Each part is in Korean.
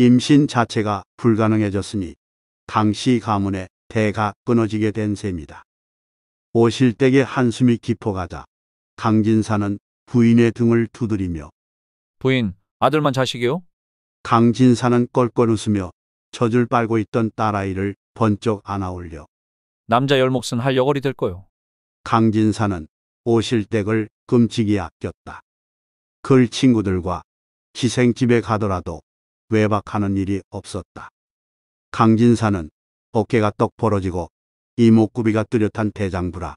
임신 자체가 불가능해졌으니 강씨 가문의 대가 끊어지게 된 셈이다. 오실댁의 한숨이 깊어가자 강진사는 부인의 등을 두드리며 부인, 아들만 자식이요? 강진사는 껄껄 웃으며 젖을 빨고 있던 딸아이를 번쩍 안아올려 남자 열목은 할여걸리될 거요. 강진사는 오실댁을 끔찍이 아꼈다. 글 친구들과 기생집에 가더라도 외박하는 일이 없었다. 강진사는 어깨가 떡 벌어지고 이목구비가 뚜렷한 대장부라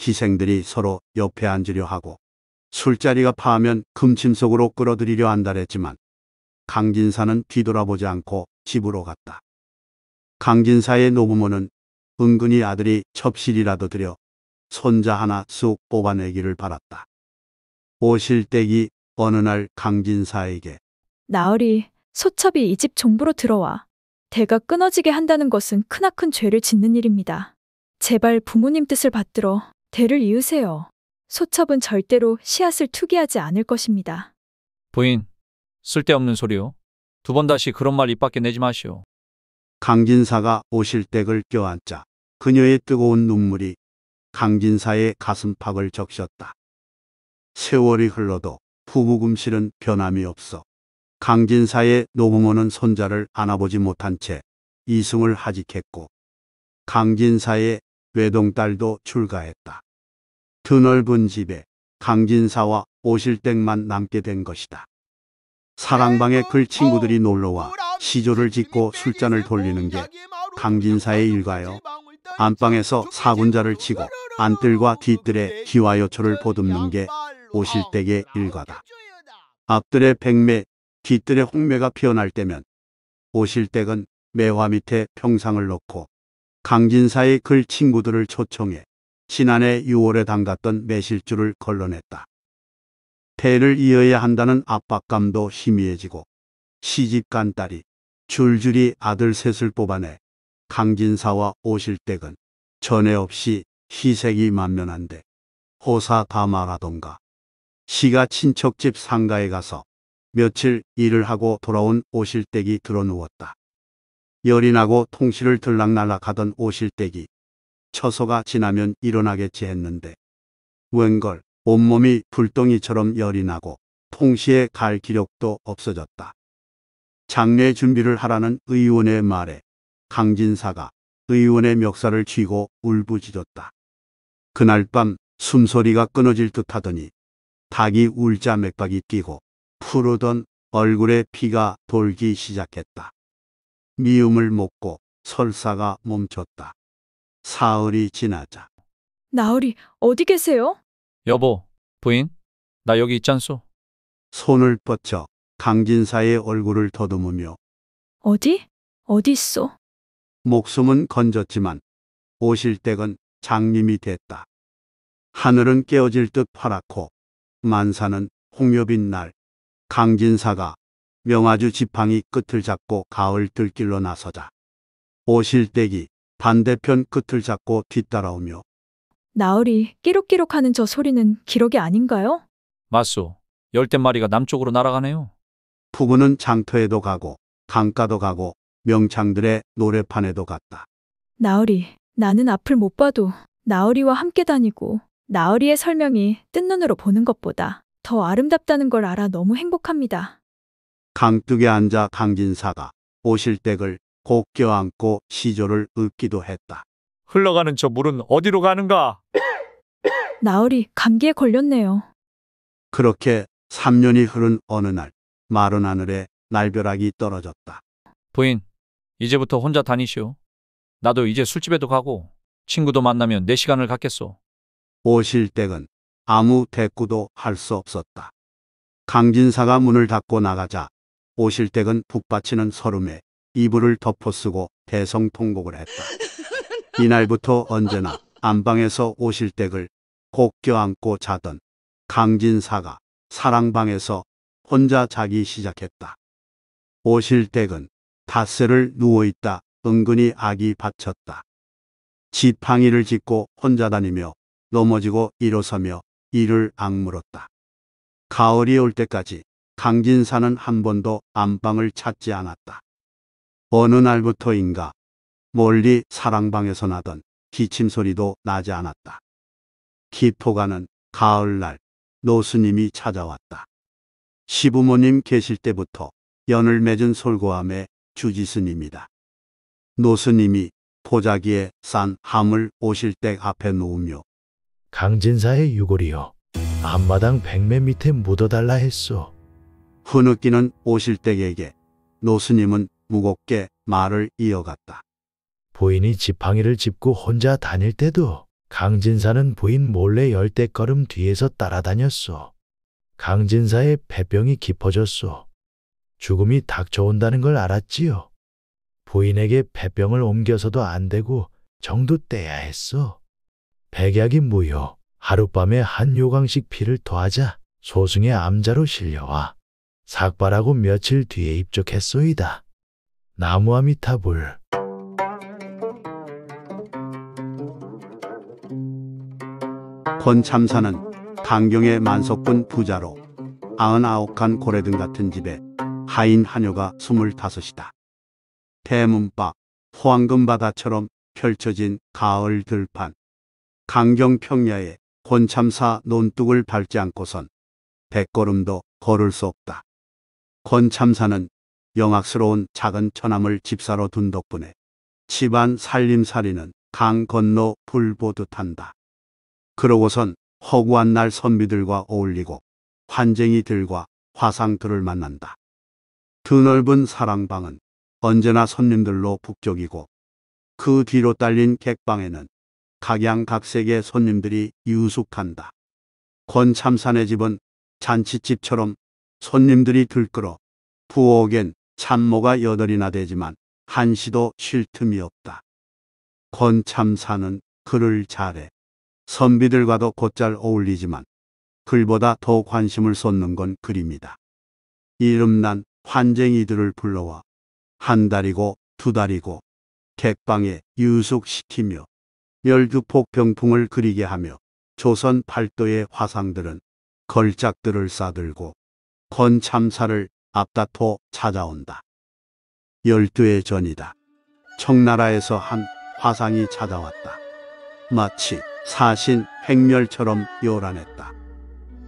희생들이 서로 옆에 앉으려 하고 술자리가 파하면 금침속으로 끌어들이려 한다랬지만 강진사는 뒤돌아보지 않고 집으로 갔다. 강진사의 노부모는 은근히 아들이 첩실이라도 들여 손자 하나 쑥 뽑아내기를 바랐다. 오실댁이 어느 날 강진사에게 나으리 소첩이 이 집 정부로 들어와 대가 끊어지게 한다는 것은 크나큰 죄를 짓는 일입니다. 제발 부모님 뜻을 받들어 대를 이으세요. 소첩은 절대로 씨앗을 투기하지 않을 것입니다. 부인, 쓸데없는 소리요. 두 번 다시 그런 말 입 밖에 내지 마시오. 강진사가 오실댁을 껴안자 그녀의 뜨거운 눈물이 강진사의 가슴팍을 적셨다. 세월이 흘러도 부부금실은 변함이 없어 강진사의 노부모는 손자를 안아보지 못한 채 이승을 하직했고 강진사의 외동딸도 출가했다. 드넓은 집에 강진사와 오실댁만 남게 된 것이다. 사랑방에 글 친구들이 놀러와 시조를 짓고 술잔을 돌리는 게 강진사의 일가여 안방에서 사군자를 치고 안뜰과 뒤뜰에 기와요초를 보듬는 게 오실댁의 일과다. 앞뜰에 백매 깃들의 홍매가 피어날 때면 오실댁은 매화 밑에 평상을 놓고 강진사의 글 친구들을 초청해 지난해 6월에 담갔던 매실주를 걸러냈다. 폐를 이어야 한다는 압박감도 희미해지고 시집간 딸이 줄줄이 아들 셋을 뽑아내 강진사와 오실댁은 전에 없이 희색이 만면한데 호사 다마라던가 시가 친척집 상가에 가서 며칠 일을 하고 돌아온 오실댁이 드러누웠다. 열이 나고 통실을 들락날락하던 오실댁이 처소가 지나면 일어나겠지 했는데 웬걸 온몸이 불덩이처럼 열이 나고 통시에 갈 기력도 없어졌다. 장례 준비를 하라는 의원의 말에 강진사가 의원의 멱살을 쥐고 울부짖었다. 그날 밤 숨소리가 끊어질 듯 하더니 닭이 울자 맥박이 뛰고 푸르던 얼굴에 피가 돌기 시작했다. 미움을 먹고 설사가 멈췄다. 사흘이 지나자 나으리, 어디 계세요? 여보, 부인, 나 여기 있잖소. 손을 뻗쳐 강진사의 얼굴을 더듬으며 어디? 어디 있어? 목숨은 건졌지만 오실댁은 장님이 됐다. 하늘은 깨어질 듯 파랗고 만사는 홍엽인날 강진사가 명아주 지팡이 끝을 잡고 가을 들길로 나서자 오실댁이 반대편 끝을 잡고 뒤따라오며 나으리 끼룩끼룩하는 저 소리는 기록이 아닌가요? 맞소. 열댓 마리가 남쪽으로 날아가네요. 부부는 장터에도 가고 강가도 가고 명창들의 노래판에도 갔다. 나으리, 나는 앞을 못 봐도 나으리와 함께 다니고 나으리의 설명이 뜬눈으로 보는 것보다 더 아름답다는 걸 알아 너무 행복합니다. 강둑에 앉아 강진사가 오실댁을 꼭 껴안고 시조를 읊기도 했다. 흘러가는 저 물은 어디로 가는가? 나으리 감기에 걸렸네요. 그렇게 3년이 흐른 어느 날 마른 하늘에 날벼락이 떨어졌다. 부인, 이제부터 혼자 다니시오. 나도 이제 술집에도 가고 친구도 만나면 내 시간을 갖겠소. 오실댁은 아무 대꾸도 할 수 없었다. 강진사가 문을 닫고 나가자 오실댁은 북받치는 서름에 이불을 덮어쓰고 대성통곡을 했다. 이날부터 언제나 안방에서 오실댁을 꼭 껴안고 자던 강진사가 사랑방에서 혼자 자기 시작했다. 오실댁은 닷새를 누워있다 은근히 악이 받쳤다. 지팡이를 짚고 혼자 다니며 넘어지고 일어서며 이를 악물었다. 가을이 올 때까지 강진사는 한 번도 안방을 찾지 않았다. 어느 날부터인가 멀리 사랑방에서 나던 기침 소리도 나지 않았다. 기포가는 가을날 노스님이 찾아왔다. 시부모님 계실 때부터 연을 맺은 솔고함의 주지스님이다. 노스님이 보자기에 싼 함을 오실때 앞에 놓으며 강진사의 유골이요 앞마당 백매 밑에 묻어달라 했소. 훈우끼는 오실댁에게 노스님은 무겁게 말을 이어갔다. 부인이 지팡이를 짚고 혼자 다닐 때도 강진사는 부인 몰래 열대 걸음 뒤에서 따라다녔소. 강진사의 폐병이 깊어졌소. 죽음이 닥쳐온다는 걸 알았지요. 부인에게 폐병을 옮겨서도 안 되고 정도 떼야 했어. 백약이 무효. 하룻밤에 한 요강씩 피를 토하자 소승의 암자로 실려와 삭발하고 며칠 뒤에 입적했소이다. 나무아미타불 권참사는 강경의 만석군 부자로 아흔아홉칸 고래 등 같은 집에 하인 한여가 스물다섯이다 대문바, 호황금 바다처럼 펼쳐진 가을 들판. 강경평야에 권참사 논둑을 밟지 않고선 백걸음도 걸을 수 없다. 권참사는 영악스러운 작은 처남을 집사로 둔 덕분에 집안 살림살이는 강 건너 불 보듯 한다. 그러고선 허구한 날 선비들과 어울리고 환쟁이들과 화상들을 만난다. 드넓은 사랑방은 언제나 손님들로 북적이고 그 뒤로 딸린 객방에는 각양각색의 손님들이 유숙한다. 권참산의 집은 잔치집처럼 손님들이 들끓어 부엌엔 참모가 여덟이나 되지만 한시도 쉴 틈이 없다. 권참산은 글을 잘해 선비들과도 곧잘 어울리지만 글보다 더 관심을 쏟는 건 글입니다. 이름난 환쟁이들을 불러와 한 달이고 두 달이고 객방에 유숙시키며 열규폭 병풍을 그리게 하며 조선 팔도의 화상들은 걸작들을 싸들고 건참사를 앞다퉈 찾아온다. 열두의 전이다. 청나라에서 한 화상이 찾아왔다. 마치 사신 횡렬처럼 요란했다.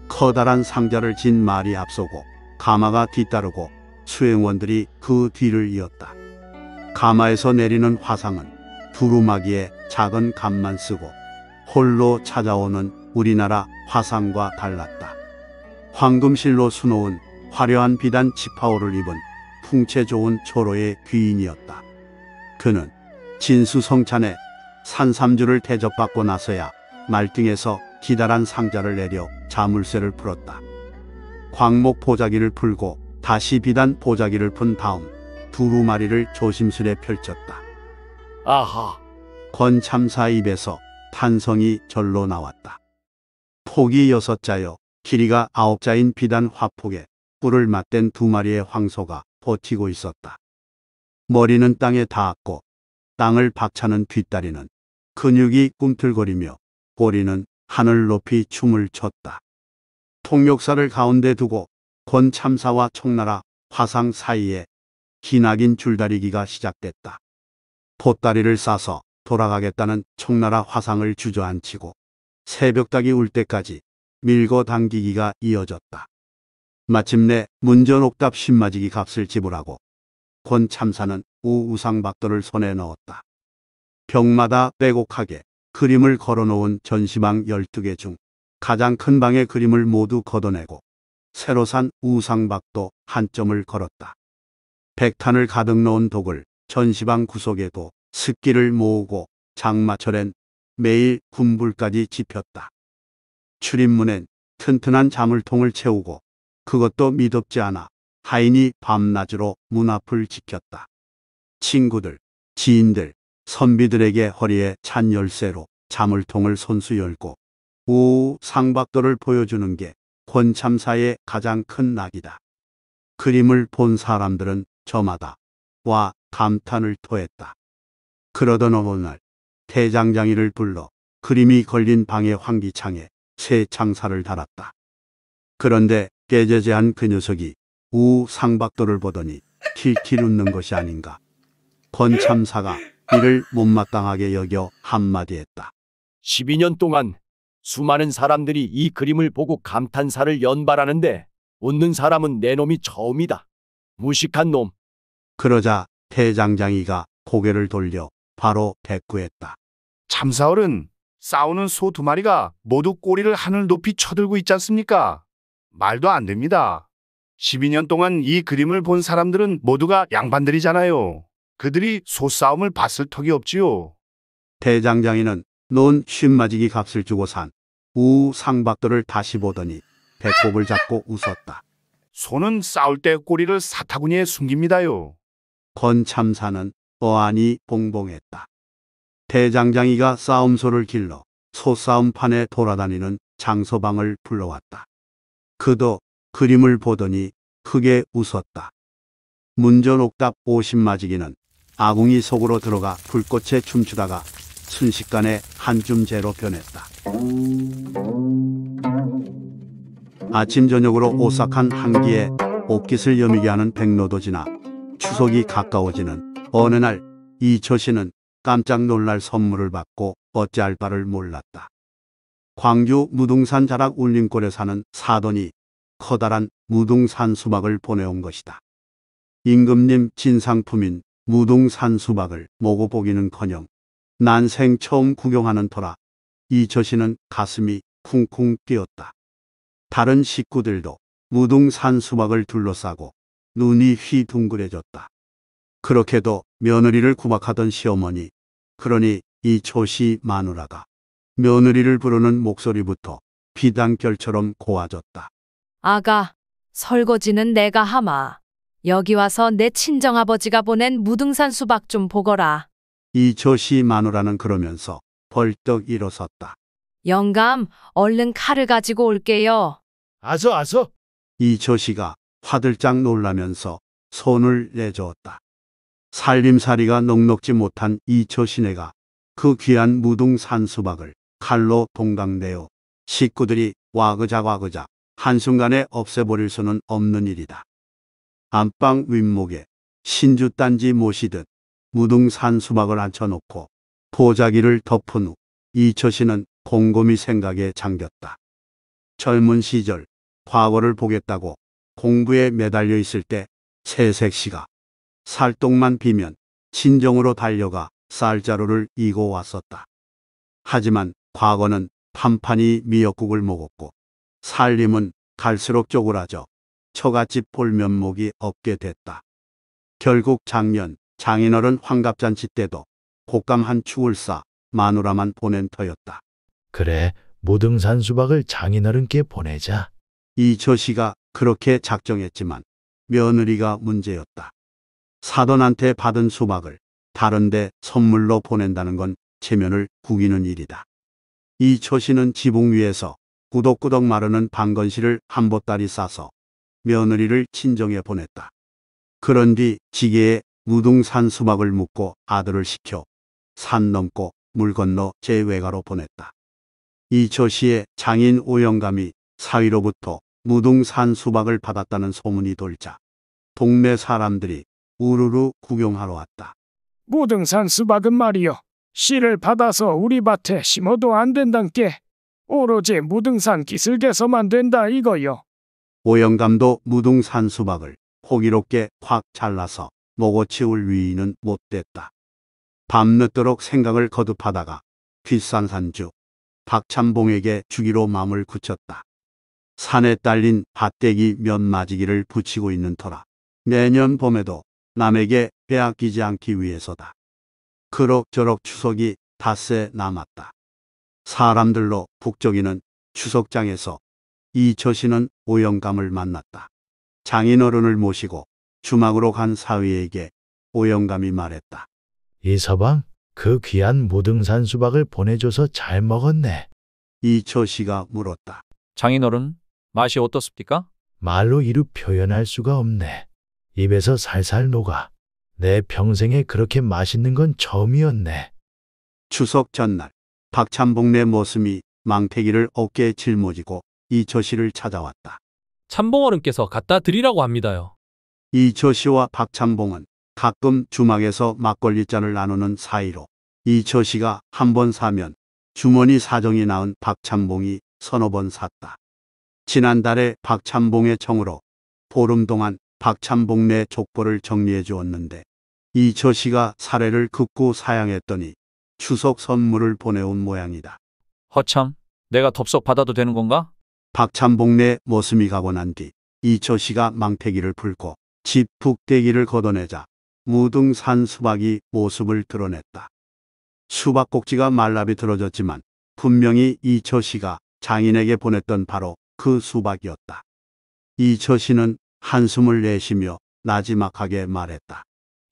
커다란 상자를 진 말이 앞서고 가마가 뒤따르고 수행원들이 그 뒤를 이었다. 가마에서 내리는 화상은 두루마기에 작은 감만 쓰고 홀로 찾아오는 우리나라 화상과 달랐다. 황금실로 수놓은 화려한 비단 치파오를 입은 풍채 좋은 초로의 귀인이었다. 그는 진수성찬에 산삼주를 대접받고 나서야 말등에서 기다란 상자를 내려 자물쇠를 풀었다. 광목 보자기를 풀고 다시 비단 보자기를 푼 다음 두루마리를 조심스레 펼쳤다. 아하. 권 참사 입에서 탄성이 절로 나왔다. 폭이 여섯 자여 길이가 아홉 자인 비단 화폭에 뿔을 맞댄 두 마리의 황소가 버티고 있었다. 머리는 땅에 닿았고 땅을 박차는 뒷다리는 근육이 꿈틀거리며 꼬리는 하늘 높이 춤을 췄다. 통역사를 가운데 두고 권 참사와 청나라 화상 사이에 기나긴 줄다리기가 시작됐다. 보따리를 싸서 돌아가겠다는 청나라 화상을 주저앉히고 새벽닭이 울 때까지 밀고 당기기가 이어졌다. 마침내 문전옥답 신마지기 값을 지불하고 권 참사는 우우상박도를 손에 넣었다. 병마다 빼곡하게 그림을 걸어놓은 전시방 12개 중 가장 큰 방의 그림을 모두 걷어내고 새로 산 우상박도 한 점을 걸었다. 백탄을 가득 넣은 독을 전시방 구석에도 습기를 모으고 장마철엔 매일 군불까지 지폈다. 출입문엔 튼튼한 자물통을 채우고 그것도 미덥지 않아 하인이 밤낮으로 문 앞을 지켰다. 친구들, 지인들, 선비들에게 허리에 찬 열쇠로 자물통을 손수 열고 우우 상박도를 보여주는 게 권참사의 가장 큰 낙이다. 그림을 본 사람들은 저마다 와 감탄을 토했다. 그러던 어느 날 대장장이를 불러 그림이 걸린 방의 환기창에 새창사를 달았다. 그런데 깨재재한 그 녀석이 우 상박도를 보더니 킬킬 웃는 것이 아닌가. 권참사가 이를 못마땅하게 여겨 한마디 했다. 12년 동안 수많은 사람들이 이 그림을 보고 감탄사를 연발하는데 웃는 사람은 내 놈이 처음이다. 무식한 놈. 그러자 태장장이가 고개를 돌려 바로 대꾸했다. 참사월은 싸우는 소 두 마리가 모두 꼬리를 하늘 높이 쳐들고 있지 않습니까? 말도 안 됩니다. 12년 동안 이 그림을 본 사람들은 모두가 양반들이잖아요. 그들이 소 싸움을 봤을 턱이 없지요. 대장장이는 논 쉰마지기 값을 주고 산 우상박들을 다시 보더니 배꼽을 잡고 웃었다. 소는 싸울 때 꼬리를 사타구니에 숨깁니다요. 권 참사는 어안이 봉봉했다. 대장장이가 싸움소를 길러 소싸움판에 돌아다니는 장서방을 불러왔다. 그도 그림을 보더니 크게 웃었다. 문전옥답 50마지기는 아궁이 속으로 들어가 불꽃에 춤추다가 순식간에 한줌제로 변했다. 아침 저녁으로 오싹한 한기에 옷깃을 여미게 하는 백로도 지나 추석이 가까워지는 어느 날 이처 씨는 깜짝 놀랄 선물을 받고 어찌할 바를 몰랐다. 광주 무등산 자락 울림골에 사는 사돈이 커다란 무등산 수박을 보내온 것이다. 임금님 진상품인 무등산 수박을 먹어 보기는커녕 난생 처음 구경하는 터라 이처 씨는 가슴이 쿵쿵 뛰었다. 다른 식구들도 무등산 수박을 둘러싸고 눈이 휘둥그레졌다. 그렇게도 며느리를 구박하던 시어머니, 그러니 이 조시 마누라가 며느리를 부르는 목소리부터 비단결처럼 고와졌다. 아가, 설거지는 내가 하마. 여기 와서 내 친정아버지가 보낸 무등산 수박 좀 보거라. 이 조시 마누라는 그러면서 벌떡 일어섰다. 영감, 얼른 칼을 가지고 올게요. 아서 아서 이 조시가 화들짝 놀라면서 손을 내저었다. 살림살이가 넉넉지 못한 이초 시내가 그 귀한 무등 산수박을 칼로 동강내어 식구들이 와그작와그작 한순간에 없애버릴 수는 없는 일이다. 안방 윗목에 신주단지 모시듯 무등산 수박을 앉혀놓고 보자기를 덮은 후이초씨는 곰곰이 생각에 잠겼다. 젊은 시절 과거를 보겠다고 공부에 매달려 있을 때 채색씨가 살똥만 비면 친정으로 달려가 쌀자루를 이고 왔었다. 하지만 과거는 판판이 미역국을 먹었고 살림은 갈수록 쪼그라져 처갓집 볼 면목이 없게 됐다. 결국 작년 장인어른 환갑잔치 때도 곶감 한 축을 싸 마누라만 보낸 터였다. 그래, 모등산 수박을 장인어른께 보내자. 이처씨가 그렇게 작정했지만 며느리가 문제였다. 사돈한테 받은 수박을 다른데 선물로 보낸다는 건 체면을 구기는 일이다. 이초 시는 지붕 위에서 꾸덕꾸덕 마르는 방건실을 한 보따리 싸서 며느리를 친정에 보냈다. 그런 뒤 지게에 무등산 수박을 묶고 아들을 시켜 산 넘고 물 건너 제 외가로 보냈다. 이초 시의 장인 오영감이 사위로부터 무등산 수박을 받았다는 소문이 돌자 동네 사람들이 우르르 구경하러 왔다. 무등산 수박은 말이요. 씨를 받아서 우리 밭에 심어도 안 된단께. 오로지 무등산 기슭에서만 된다 이거요. 오영감도 무등산 수박을 호기롭게 확 잘라서 먹어치울 위인은 못됐다. 밤늦도록 생각을 거듭하다가 뒷산 산주 박참봉에게 주기로 마음을 굳혔다. 산에 딸린 밭대기 몇마지기를 붙이고 있는 터라 매년 봄에도 남에게 빼앗기지 않기 위해서다. 그럭저럭 추석이 닷새 남았다. 사람들로 북적이는 추석장에서 이처신은 오영감을 만났다. 장인어른을 모시고 주막으로 간 사위에게 오영감이 말했다. 이 서방, 그 귀한 무등산 수박을 보내줘서 잘 먹었네. 이처씨가 물었다. 장인어른, 맛이 어떻습니까? 말로 이루 표현할 수가 없네. 입에서 살살 녹아. 내 평생에 그렇게 맛있는 건 처음이었네. 추석 전날 박찬봉의 모습이 망태기를 어깨에 짊어지고 이조 씨를 찾아왔다. 찬봉어른께서 갖다 드리라고 합니다요. 이조 씨와 박찬봉은 가끔 주막에서 막걸리 잔을 나누는 사이로 이조 씨가 한 번 사면 주머니 사정이 나은 박찬봉이 서너 번 샀다. 지난달에 박찬봉의 청으로 보름 동안 박찬봉 내 족보를 정리해 주었는데 이 저씨가 사례를 극구 사양했더니 추석 선물을 보내온 모양이다. 허참, 내가 덥석 받아도 되는 건가? 박찬봉 내 모습이 가고 난 뒤 이처씨가 망태기를 풀고 집 북대기를 걷어내자 무등산 수박이 모습을 드러냈다. 수박 꼭지가 말라비 들어졌지만 분명히 이처씨가 장인에게 보냈던 바로 그 수박이었다. 이 처신은 한숨을 내쉬며 나지막하게 말했다.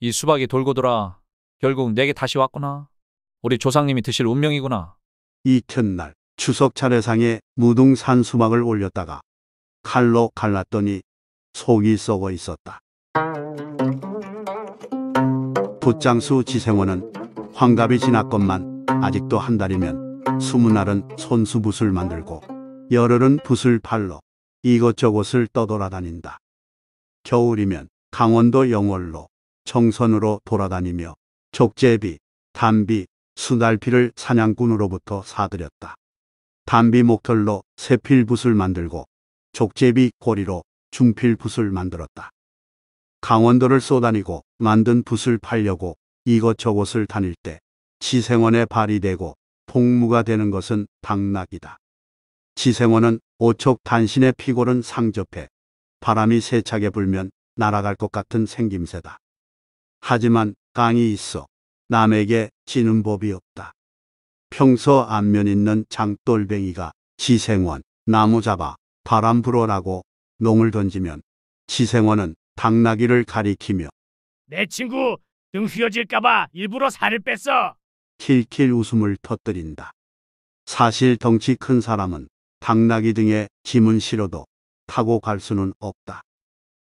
이 수박이 돌고 돌아 결국 내게 다시 왔구나. 우리 조상님이 드실 운명이구나. 이튿날 추석 차례상에 무등산 수박을 올렸다가 칼로 갈랐더니 속이 썩어 있었다. 붓장수 지생원은 환갑이 지났건만 아직도 한 달이면 스무 날은 손수붓을 만들고 열흘은 붓을 팔러 이것저것을 떠돌아다닌다. 겨울이면 강원도 영월로 청선으로 돌아다니며 족제비, 담비, 수달피를 사냥꾼으로부터 사들였다. 담비 목털로 새필붓을 만들고 족제비 꼬리로 중필붓을 만들었다. 강원도를 쏘다니고 만든 붓을 팔려고 이것저것을 다닐 때지생원의 발이 되고 복무가 되는 것은 당락이다. 지생원은 오촉 단신의 피골은 상접해 바람이 세차게 불면 날아갈 것 같은 생김새다. 하지만 깡이 있어 남에게 지는 법이 없다. 평소 안면 있는 장돌뱅이가 지생원, 나무 잡아, 바람 불어라고 농을 던지면 지생원은 당나귀를 가리키며 내 친구 등 휘어질까봐 일부러 살을 뺐어. 킬킬 웃음을 터뜨린다. 사실 덩치 큰 사람은 당나귀 등의 짐은 실어도 타고 갈 수는 없다.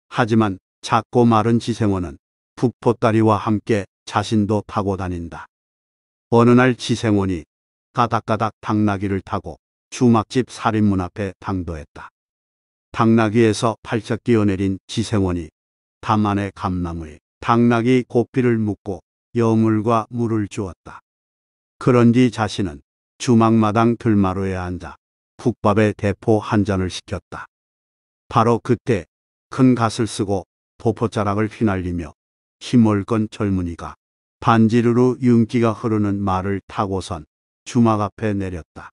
하지만 작고 마른 지생원은 부포다리와 함께 자신도 타고 다닌다. 어느 날 지생원이 까닥까닥 당나귀를 타고 주막집 살인문 앞에 당도했다. 당나귀에서 팔짝 끼어내린 지생원이 담안의 감나무에 당나귀 고삐를 묶고 여물과 물을 주었다. 그런 뒤 자신은 주막마당 들마루에 앉아 국밥에 대포 한 잔을 시켰다. 바로 그때 큰 갓을 쓰고 도포자락을 휘날리며 힘을 건 젊은이가 반지르르 윤기가 흐르는 말을 타고선 주막 앞에 내렸다.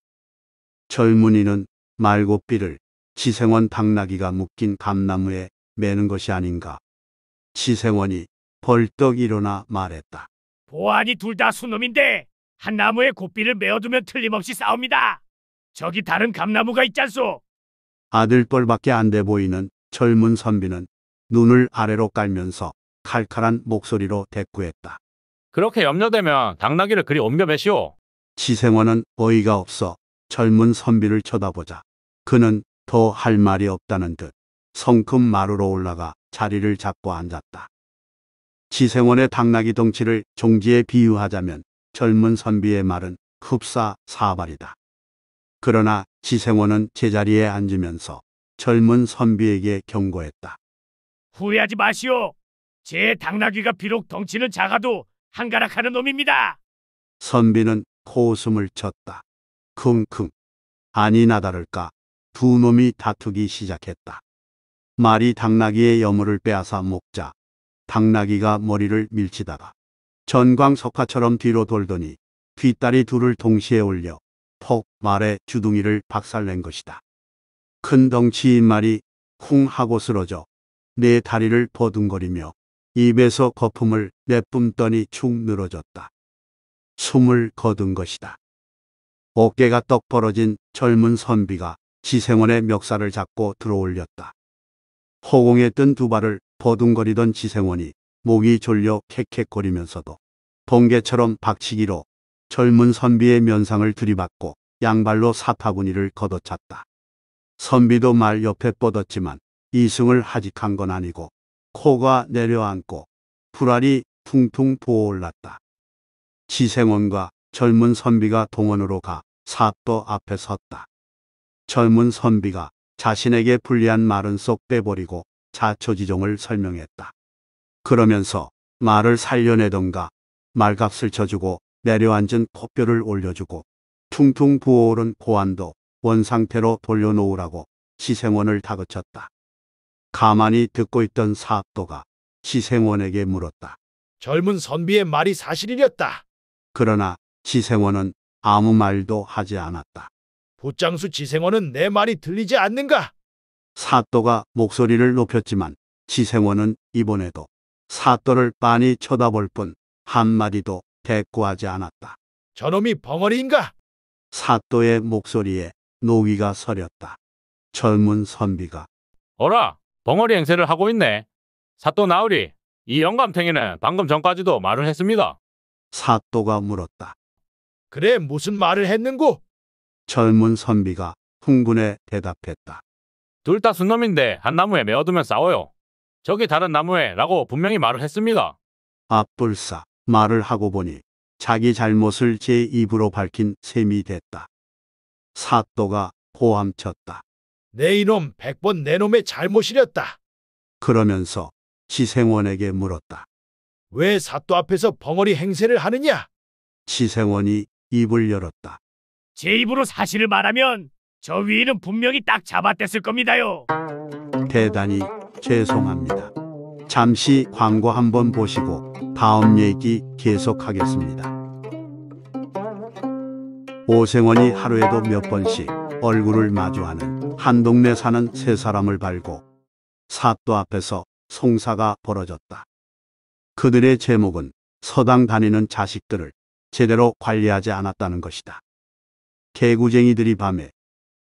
젊은이는 말고삐를 지생원 당나귀가 묶인 감나무에 매는 것이 아닌가. 지생원이 벌떡 일어나 말했다. 보안이 둘 다 수놈인데 한 나무에 고삐를 메어두면 틀림없이 싸웁니다. 저기 다른 감나무가 있잖소. 아들뻘밖에 안 돼 보이는 젊은 선비는 눈을 아래로 깔면서 칼칼한 목소리로 대꾸했다. 그렇게 염려되면 당나귀를 그리 옮겨 매시오. 지생원은 어이가 없어 젊은 선비를 쳐다보자 그는 더 할 말이 없다는 듯 성큼 마루로 올라가 자리를 잡고 앉았다. 지생원의 당나귀 덩치를 종지에 비유하자면 젊은 선비의 말은 흡사 사발이다. 그러나 지생원은 제자리에 앉으면서 젊은 선비에게 경고했다. 후회하지 마시오. 제 당나귀가 비록 덩치는 작아도 한가락하는 놈입니다. 선비는 코웃음을 쳤다. 킁킁. 아니 나다를까 두 놈이 다투기 시작했다. 말이 당나귀의 여물을 빼앗아 먹자 당나귀가 머리를 밀치다가 전광석화처럼 뒤로 돌더니 뒷다리 둘을 동시에 올려 폭 말에 주둥이를 박살낸 것이다. 큰 덩치인 말이 쿵 하고 쓰러져 내 다리를 버둥거리며 입에서 거품을 내뿜더니 축 늘어졌다. 숨을 거둔 것이다. 어깨가 떡 벌어진 젊은 선비가 지생원의 멱살을 잡고 들어올렸다. 허공에 뜬 두 발을 버둥거리던 지생원이 목이 졸려 캑캑거리면서도 번개처럼 박치기로 젊은 선비의 면상을 들이받고 양발로 사타구니를 걷어찼다. 선비도 말 옆에 뻗었지만 이승을 하직한 건 아니고 코가 내려앉고 불알이 퉁퉁 부어올랐다. 지생원과 젊은 선비가 동원으로 가 사또 앞에 섰다. 젊은 선비가 자신에게 불리한 말은 쏙 빼버리고 자초지종을 설명했다. 그러면서 말을 살려내던가 말값을 쳐주고 내려앉은 코뼈를 올려주고 퉁퉁 부어오른 고안도 원상태로 돌려놓으라고 시생원을 다그쳤다. 가만히 듣고 있던 사학도가 시생원에게 물었다. 젊은 선비의 말이 사실이었다. 그러나 지생원은 아무 말도 하지 않았다. 보장수 지생원은 내 말이 들리지 않는가? 사또가 목소리를 높였지만 지생원은 이번에도 사또를 빤히 쳐다볼 뿐 한마디도 대꾸하지 않았다. 저놈이 벙어리인가? 사또의 목소리에 노귀가 서렸다. 젊은 선비가 어라, 벙어리 행세를 하고 있네. 사또 나으리, 이 영감탱이는 방금 전까지도 말을 했습니다. 사또가 물었다. 그래 무슨 말을 했는고? 젊은 선비가 흥분해 대답했다. 둘 다 순놈인데 한 나무에 메어두면 싸워요. 저기 다른 나무에라고 분명히 말을 했습니다. 앞불사 아, 말을 하고 보니 자기 잘못을 제 입으로 밝힌 셈이 됐다. 사또가 고함쳤다. 내 이놈 백번 내 놈의 잘못이렸다. 그러면서 지생원에게 물었다. 왜 사또 앞에서 벙어리 행세를 하느냐? 지생원이 입을 열었다. 제 입으로 사실을 말하면 저 위인은 분명히 딱 잡아댔을 겁니다요. 대단히 죄송합니다. 잠시 광고 한번 보시고 다음 얘기 계속하겠습니다. 오생원이 하루에도 몇 번씩 얼굴을 마주하는 한 동네 사는 세 사람을 발고 사또 앞에서 송사가 벌어졌다. 그들의 제목은 서당 다니는 자식들을 제대로 관리하지 않았다는 것이다. 개구쟁이들이 밤에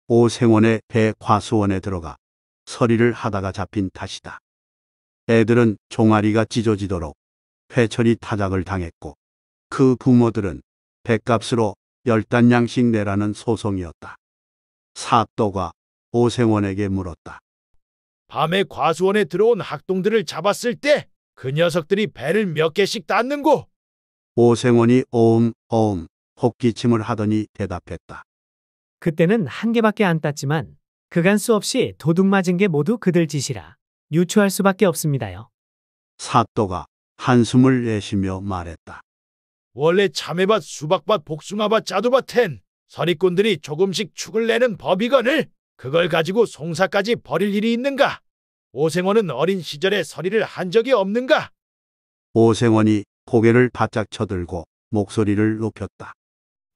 오생원의 배 과수원에 들어가 서리를 하다가 잡힌 탓이다. 애들은 종아리가 찢어지도록 회천이 타작을 당했고 그 부모들은 백값으로 열단양씩 내라는 소송이었다. 사또가 오생원에게 물었다. 밤에 과수원에 들어온 학동들을 잡았을 때 그 녀석들이 배를 몇 개씩 땄는고? 오생원이 어음 어음 헛기침을 하더니 대답했다. 그때는 한 개밖에 안 땄지만 그간 수없이 도둑 맞은 게 모두 그들 짓이라 유추할 수밖에 없습니다요. 사또가 한숨을 내쉬며 말했다. 원래 참외밭, 수박밭, 복숭아밭, 자두밭엔 서리꾼들이 조금씩 축을 내는 법이건을 그걸 가지고 송사까지 벌일 일이 있는가? 오생원은 어린 시절에 서리를 한 적이 없는가? 오생원이 고개를 바짝 쳐들고 목소리를 높였다.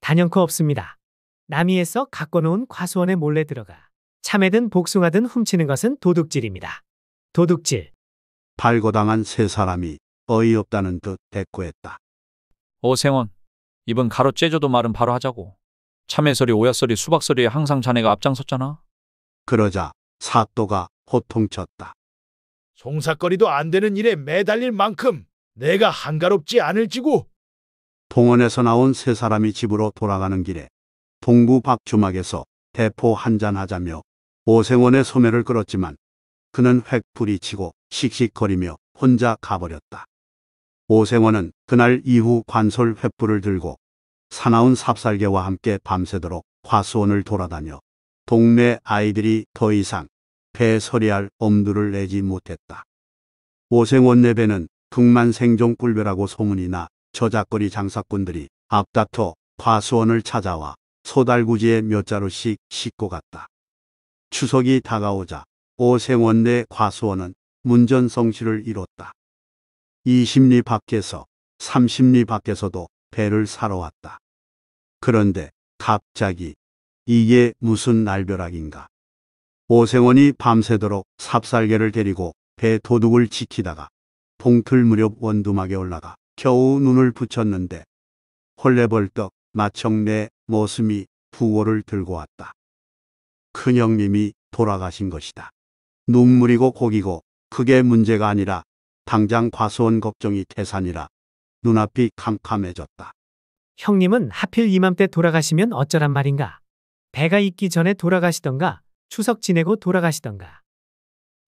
단연코 없습니다. 남이에서 가꿔놓은 과수원에 몰래 들어가 참외든 복숭아든 훔치는 것은 도둑질입니다. 도둑질. 발고당한세 사람이 어이없다는 듯 대꾸했다. 오생원, 입은 가로째줘도 말은 바로 하자고. 참외소리오야소리수박소리에 항상 자네가 앞장섰잖아. 그러자 사또가 호통쳤다. 송사거리도 안 되는 일에 매달릴 만큼 내가 한가롭지 않을지고. 동원에서 나온 세 사람이 집으로 돌아가는 길에 동부 박주막에서 대포 한 잔 하자며 오생원의 소매를 끌었지만 그는 획 부리치고 씩씩거리며 혼자 가버렸다. 오생원은 그날 이후 관솔 횃불을 들고 사나운 삽살개와 함께 밤새도록 화수원을 돌아다녀 동네 아이들이 더 이상 배설이할 엄두를 내지 못했다. 오생원 내배는 북만 생존 꿀벼라고 소문이 나 저작거리 장사꾼들이 앞다퉈 화수원을 찾아와 소달구지에 몇 자루씩 싣고 갔다. 추석이 다가오자 오생원 내 과수원은 문전성시를 이뤘다. 20리 밖에서 30리 밖에서도 배를 사러 왔다. 그런데 갑자기 이게 무슨 날벼락인가. 오생원이 밤새도록 삽살개를 데리고 배 도둑을 지키다가 봉틀 무렵 원두막에 올라가 겨우 눈을 붙였는데 헐레벌떡 마청 내 모습이 부호를 들고 왔다. 큰형님이 돌아가신 것이다. 눈물이고 고기고 그게 문제가 아니라 당장 과수원 걱정이 태산이라 눈앞이 캄캄해졌다. 형님은 하필 이맘때 돌아가시면 어쩌란 말인가. 배가 있기 전에 돌아가시던가 추석 지내고 돌아가시던가.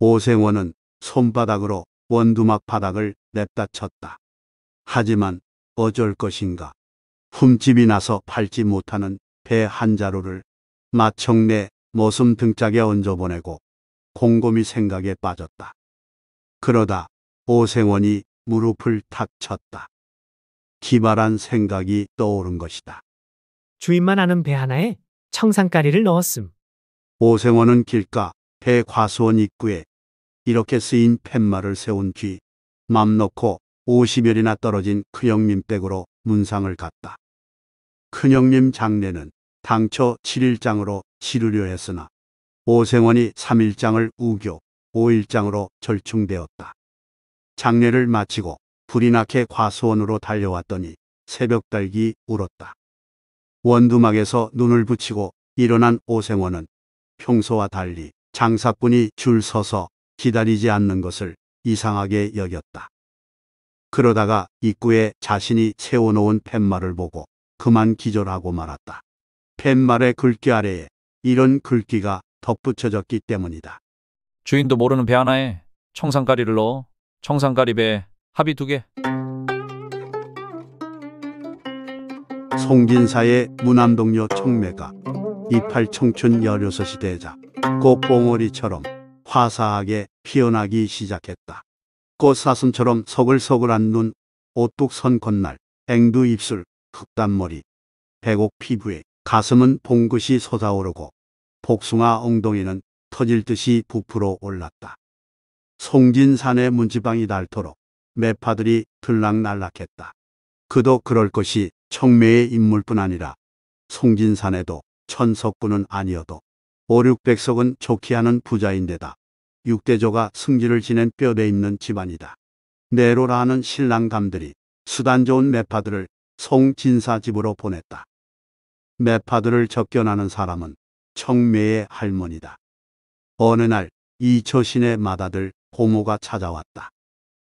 오생원은 손바닥으로 원두막 바닥을 냅다 쳤다. 하지만 어쩔 것인가. 흠집이 나서 밟지 못하는 배 한 자루를 마청내 모슴 등짝에 얹어보내고 곰곰이 생각에 빠졌다. 그러다 오생원이 무릎을 탁 쳤다. 기발한 생각이 떠오른 것이다. 주인만 아는 배 하나에 청산가리를 넣었음. 오생원은 길가 배과수원 입구에 이렇게 쓰인 팻말을 세운 뒤 맘 놓고 5 0열이나 떨어진 큰형님 댁으로 문상을 갔다. 큰형님 장례는 당초 7일장으로 치르려 했으나 오생원이 3일장을 우교, 5일장으로 절충되었다. 장례를 마치고 불이 나게 과수원으로 달려왔더니 새벽달기 울었다. 원두막에서 눈을 붙이고 일어난 오생원은 평소와 달리 장사꾼이 줄 서서 기다리지 않는 것을 이상하게 여겼다. 그러다가 입구에 자신이 세워놓은 팻말을 보고 그만 기절하고 말았다. 팻말의 글귀 아래에 이런 글귀가 덧붙여졌기 때문이다. 주인도 모르는 배 하나에 청산가리를 넣어 청산가리배합의두 개. 송진사의 무남동료 청매가 이팔 청춘 열여섯 시대자 꽃봉오리처럼 화사하게 피어나기 시작했다. 꽃사슴처럼 서글서글한 눈, 오뚝선 건날 앵두 입술, 흑단머리, 배곡 피부에 가슴은 봉긋이 솟아오르고 복숭아 엉덩이는 터질 듯이 부풀어 올랐다. 송진산의 문지방이 닳도록 매파들이 들락날락했다. 그도 그럴 것이 청매의 인물뿐 아니라 송진산에도 천석군은 아니어도 오륙백석은 좋게 하는 부자인데다 육대조가 승지를 지낸 뼈대 있는 집안이다. 내로라 하는 신랑감들이 수단 좋은 매파들을 송진사 집으로 보냈다. 매파들을 접견하는 사람은 청매의 할머니다. 어느 날 이초신의 맏아들 고모가 찾아왔다.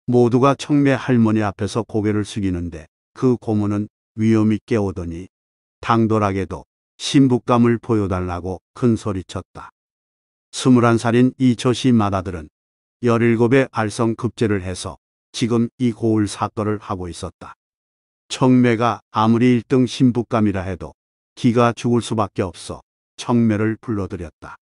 모두가 청매 할머니 앞에서 고개를 숙이는데 그 고모는 위험있게오더니 당돌하게도 신부감을 보여달라고 큰소리쳤다. 스물한 살인 이초시 마다들은 열일곱에 알성급제를 해서 지금 이 고을 사건을 하고 있었다. 청매가 아무리 1등 신부감이라 해도 기가 죽을 수밖에 없어 청매를 불러들였다.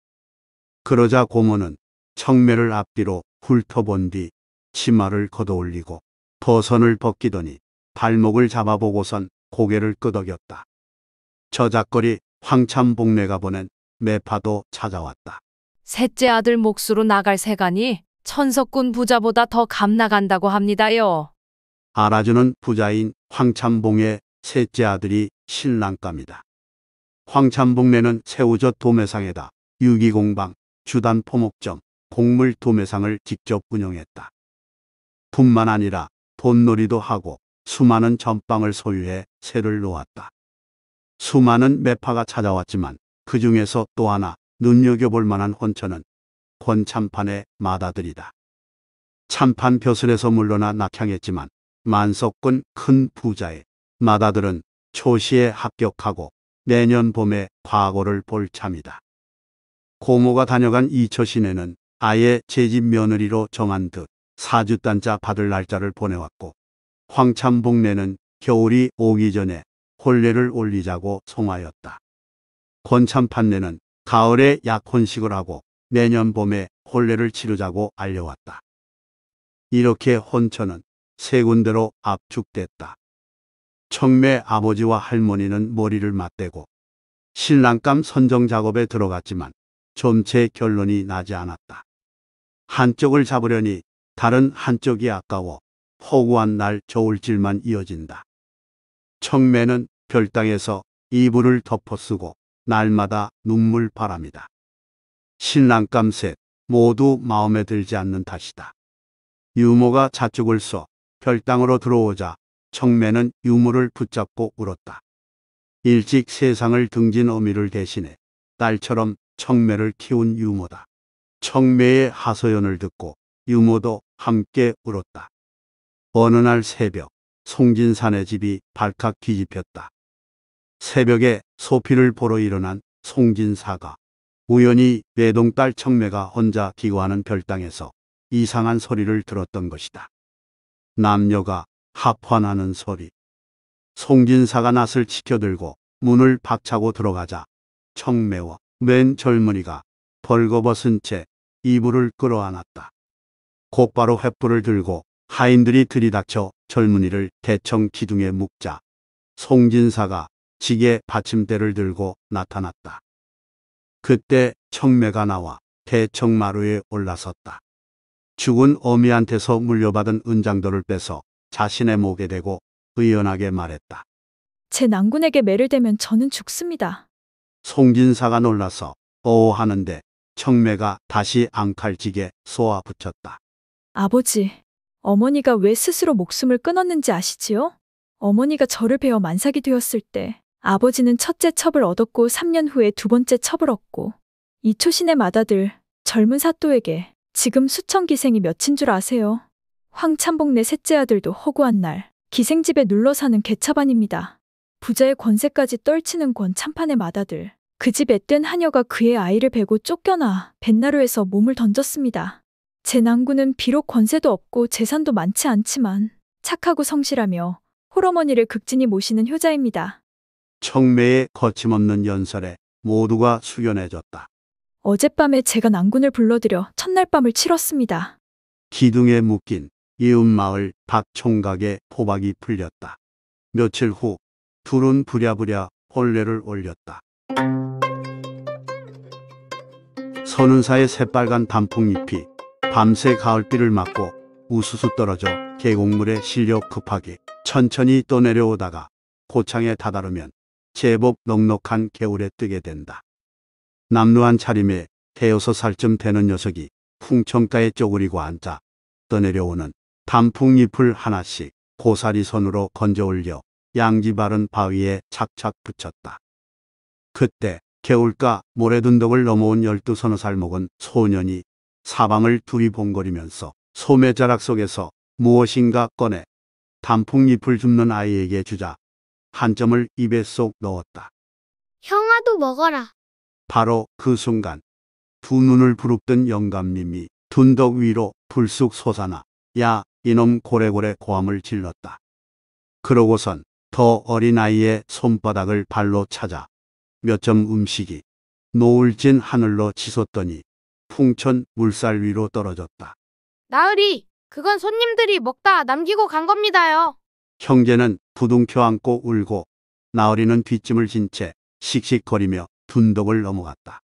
그러자 고모는 청매를 앞뒤로 훑어본 뒤 치마를 걷어올리고 버선을 벗기더니 발목을 잡아보고선 고개를 끄덕였다. 저작거리 황참복내가 보낸 매파도 찾아왔다. 셋째 아들 몫으로 나갈 세간이 천석군 부자보다 더 감나간다고 합니다요. 알아주는 부자인 황참봉의 셋째 아들이 신랑감이다. 황참봉내는 세우젓 도매상에다 유기공방, 주단포목점, 곡물 도매상을 직접 운영했다. 뿐만 아니라 돈놀이도 하고 수많은 전빵을 소유해 새를 놓았다. 수많은 매파가 찾아왔지만 그 중에서 또 하나 눈여겨볼 만한 혼처는 권참판의 마다들이다. 참판 벼슬에서 물러나 낙향했지만 만석군 큰 부자의 마다들은 초시에 합격하고 내년 봄에 과거를 볼 참이다. 고모가 다녀간 이처 시내는 아예 제 집 며느리로 정한 듯 사주단자 받을 날짜를 보내왔고 황참복례는 겨울이 오기 전에 혼례를 올리자고 송하였다. 권참판례는 가을에 약혼식을 하고 내년 봄에 혼례를 치르자고 알려왔다. 이렇게 혼처는 세 군데로 압축됐다. 청매 아버지와 할머니는 머리를 맞대고 신랑감 선정 작업에 들어갔지만 점체 결론이 나지 않았다. 한쪽을 잡으려니 다른 한쪽이 아까워 허구한 날 저울질만 이어진다. 청매는 별당에서 이불을 덮어쓰고 날마다 눈물 바람이다. 신랑감셋 모두 마음에 들지 않는 탓이다. 유모가 자축을 써 별당으로 들어오자 청매는 유모를 붙잡고 울었다. 일찍 세상을 등진 어미를 대신해 딸처럼 청매를 키운 유모다. 청매의 하소연을 듣고 유모도 함께 울었다. 어느 날 새벽 송진산의 집이 발칵 뒤집혔다. 새벽에 소피를 보러 일어난 송진사가 우연히 외동딸 청매가 혼자 기거하는 별당에서 이상한 소리를 들었던 것이다. 남녀가 합환하는 소리. 송진사가 낫을 치켜들고 문을 박차고 들어가자 청매와 맨 젊은이가 벌거벗은 채 이불을 끌어안았다. 곧바로 횃불을 들고 하인들이 들이닥쳐 젊은이를 대청 기둥에 묶자 송진사가 지게 받침대를 들고 나타났다. 그때 청매가 나와 대청마루에 올라섰다. 죽은 어미한테서 물려받은 은장도를 빼서 자신의 목에 대고 의연하게 말했다. 제 난군에게 매를 대면 저는 죽습니다. 송진사가 놀라서 어하는데 청매가 다시 앙칼지게 쏘아붙였다. 아버지, 어머니가 왜 스스로 목숨을 끊었는지 아시지요? 어머니가 저를 배워 만삭이 되었을 때 아버지는 첫째 첩을 얻었고 3년 후에 두 번째 첩을 얻고 이 초신의 마다들 젊은 사또에게 지금 수천 기생이 몇인 줄 아세요? 황찬복 내 네 셋째 아들도 허구한 날 기생집에 눌러 사는 개차반입니다. 부자의 권세까지 떨치는 권 참판의 마다들 그 집에 뗀 하녀가 그의 아이를 베고 쫓겨나 뱃나루에서 몸을 던졌습니다. 제 낭군은 비록 권세도 없고 재산도 많지 않지만 착하고 성실하며 홀어머니를 극진히 모시는 효자입니다. 청매의 거침없는 연설에 모두가 숙연해졌다. 어젯밤에 제가 낭군을 불러들여 첫날 밤을 치렀습니다. 기둥에 묶인 이웃마을 박 총각의 포박이 풀렸다. 며칠 후 둘은 부랴부랴 혼례를 올렸다. 선운사의 새빨간 단풍잎이 밤새 가을비를 맞고 우수수 떨어져 계곡물에 실려 급하게 천천히 떠내려오다가 고창에 다다르면 제법 넉넉한 개울에 뜨게 된다. 남루한 차림에 대여섯 살쯤 되는 녀석이 풍천가에 쪼그리고 앉아 떠내려오는 단풍잎을 하나씩 고사리 손으로 건져 올려 양지 바른 바위에 착착 붙였다. 그때 개울가 모래둔덕을 넘어온 열두 서너 살 먹은 소년이 사방을 두리번거리면서 소매 자락 속에서 무엇인가 꺼내 단풍잎을 줍는 아이에게 주자 한 점을 입에 쏙 넣었다. 형아도 먹어라. 바로 그 순간 두 눈을 부릅뜬 영감님이 둔덕 위로 불쑥 솟아나 야 이놈 고래고래 고함을 질렀다. 그러고선 더 어린아이의 손바닥을 발로 찾아 몇점 음식이 노을진 하늘로 치솟더니 풍천 물살 위로 떨어졌다. 나으리, 그건 손님들이 먹다 남기고 간 겁니다요. 형제는 부둥켜 안고 울고 나으리는 뒷짐을 진 채 씩씩거리며 둔덕을 넘어갔다.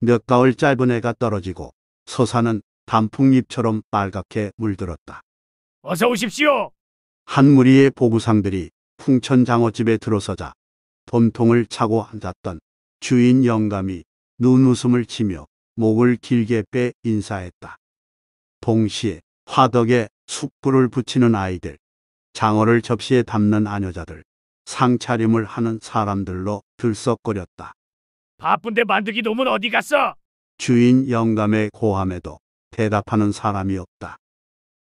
몇 가을 짧은 해가 떨어지고 서산은 단풍잎처럼 빨갛게 물들었다. 어서 오십시오. 한 무리의 보부상들이 풍천장어집에 들어서자 돈통을 차고 앉았던 주인 영감이 눈웃음을 치며 목을 길게 빼 인사했다. 동시에 화덕에 숯불을 붙이는 아이들, 장어를 접시에 담는 아녀자들, 상차림을 하는 사람들로 들썩거렸다. 바쁜데 만들기 놈은 어디 갔어? 주인 영감의 고함에도 대답하는 사람이 없다.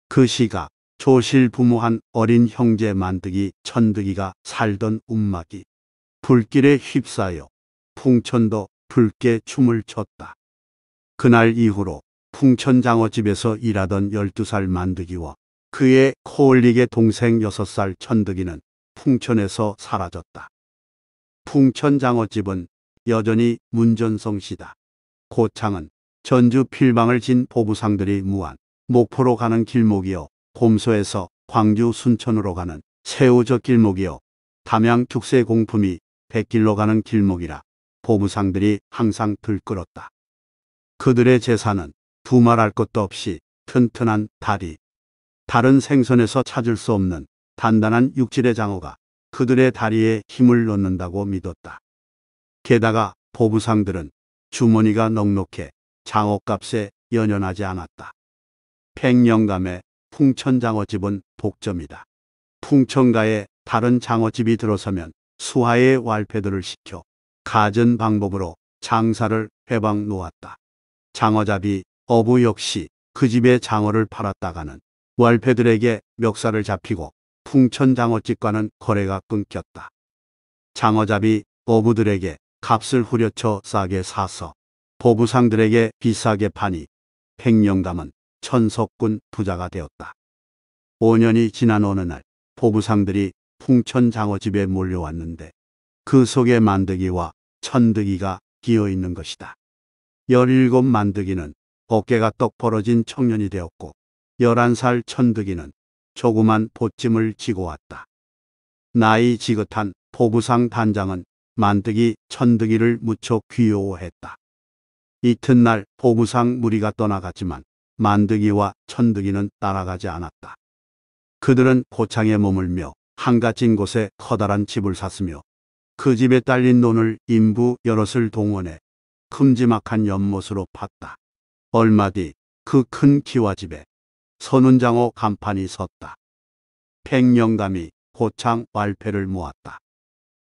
그 시각 조실 부모한 어린 형제 만득기 천득이가 살던 움막이 불길에 휩싸여 풍천도 붉게 춤을 췄다. 그날 이후로 풍천장어 집에서 일하던 12살 만득이와 그의 코올릭의 동생 6살 천득이는 풍천에서 사라졌다. 풍천장어 집은 여전히 문전성시다. 고창은 전주 필방을 진 보부상들이 무한 목포로 가는 길목이요 곰소에서 광주 순천으로 가는 새우적 길목이요 담양 죽세 공품이 백길로 가는 길목이라 보부상들이 항상 들끓었다. 그들의 재산은 두말할 것도 없이 튼튼한 다리, 다른 생선에서 찾을 수 없는 단단한 육질의 장어가 그들의 다리에 힘을 넣는다고 믿었다. 게다가 보부상들은 주머니가 넉넉해 장어값에 연연하지 않았다. 팽영감의 풍천장어집은 독점이다. 풍천가에 다른 장어집이 들어서면 수하의 왈패들을 시켜 가전 방법으로 장사를 해방 놓았다. 장어잡이 어부 역시 그 집의 장어를 팔았다가는 왈패들에게 멱살을 잡히고 풍천장어집과는 거래가 끊겼다. 장어잡이 어부들에게 값을 후려쳐 싸게 사서 보부상들에게 비싸게 파니 백령담은 천석군 부자가 되었다. 5년이 지난 어느 날 보부상들이 풍천 장어집에 몰려왔는데 그 속에 만드기와 천드기가 기어 있는 것이다. 열일곱 만드기는 어깨가 떡 벌어진 청년이 되었고 열한 살 천드기는 조그만 보찜을 지고 왔다. 나이 지긋한 포부상 단장은 만드기 천드기를 무척 귀여워했다. 이튿날 포부상 무리가 떠나갔지만 만드기와 천드기는 따라가지 않았다. 그들은 고창에 머물며 한가진 곳에 커다란 집을 샀으며 그 집에 딸린 돈을 인부 여럿을 동원해 큼지막한 연못으로 팠다. 얼마 뒤 그 큰 기와 집에 선운장어 간판이 섰다. 팽영감이 고창 왈패를 모았다.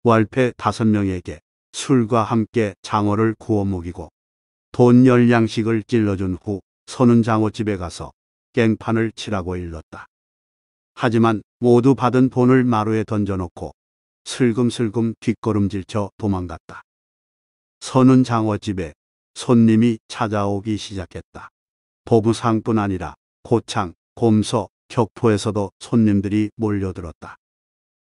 왈패 다섯 명에게 술과 함께 장어를 구워 먹이고 돈 열 양식을 찔러준 후 선운장어 집에 가서 깽판을 치라고 일렀다. 하지만 모두 받은 돈을 마루에 던져놓고 슬금슬금 뒷걸음질쳐 도망갔다. 선은 장어집에 손님이 찾아오기 시작했다. 보부상뿐 아니라 고창, 곰서, 격포에서도 손님들이 몰려들었다.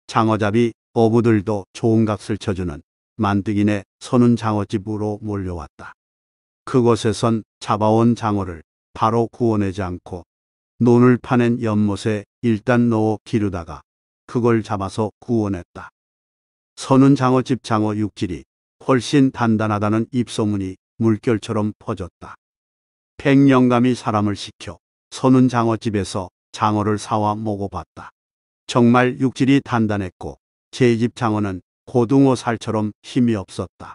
장어잡이 어부들도 좋은 값을 쳐주는 만뜩이네 선은 장어집으로 몰려왔다. 그곳에선 잡아온 장어를 바로 구워내지 않고 논을 파낸 연못에 일단 넣어 기르다가 그걸 잡아서 구원했다. 선운 장어집 장어 육질이 훨씬 단단하다는 입소문이 물결처럼 퍼졌다. 백령감이 사람을 시켜 선운 장어집에서 장어를 사와 먹어봤다. 정말 육질이 단단했고 제 집 장어는 고등어 살처럼 힘이 없었다.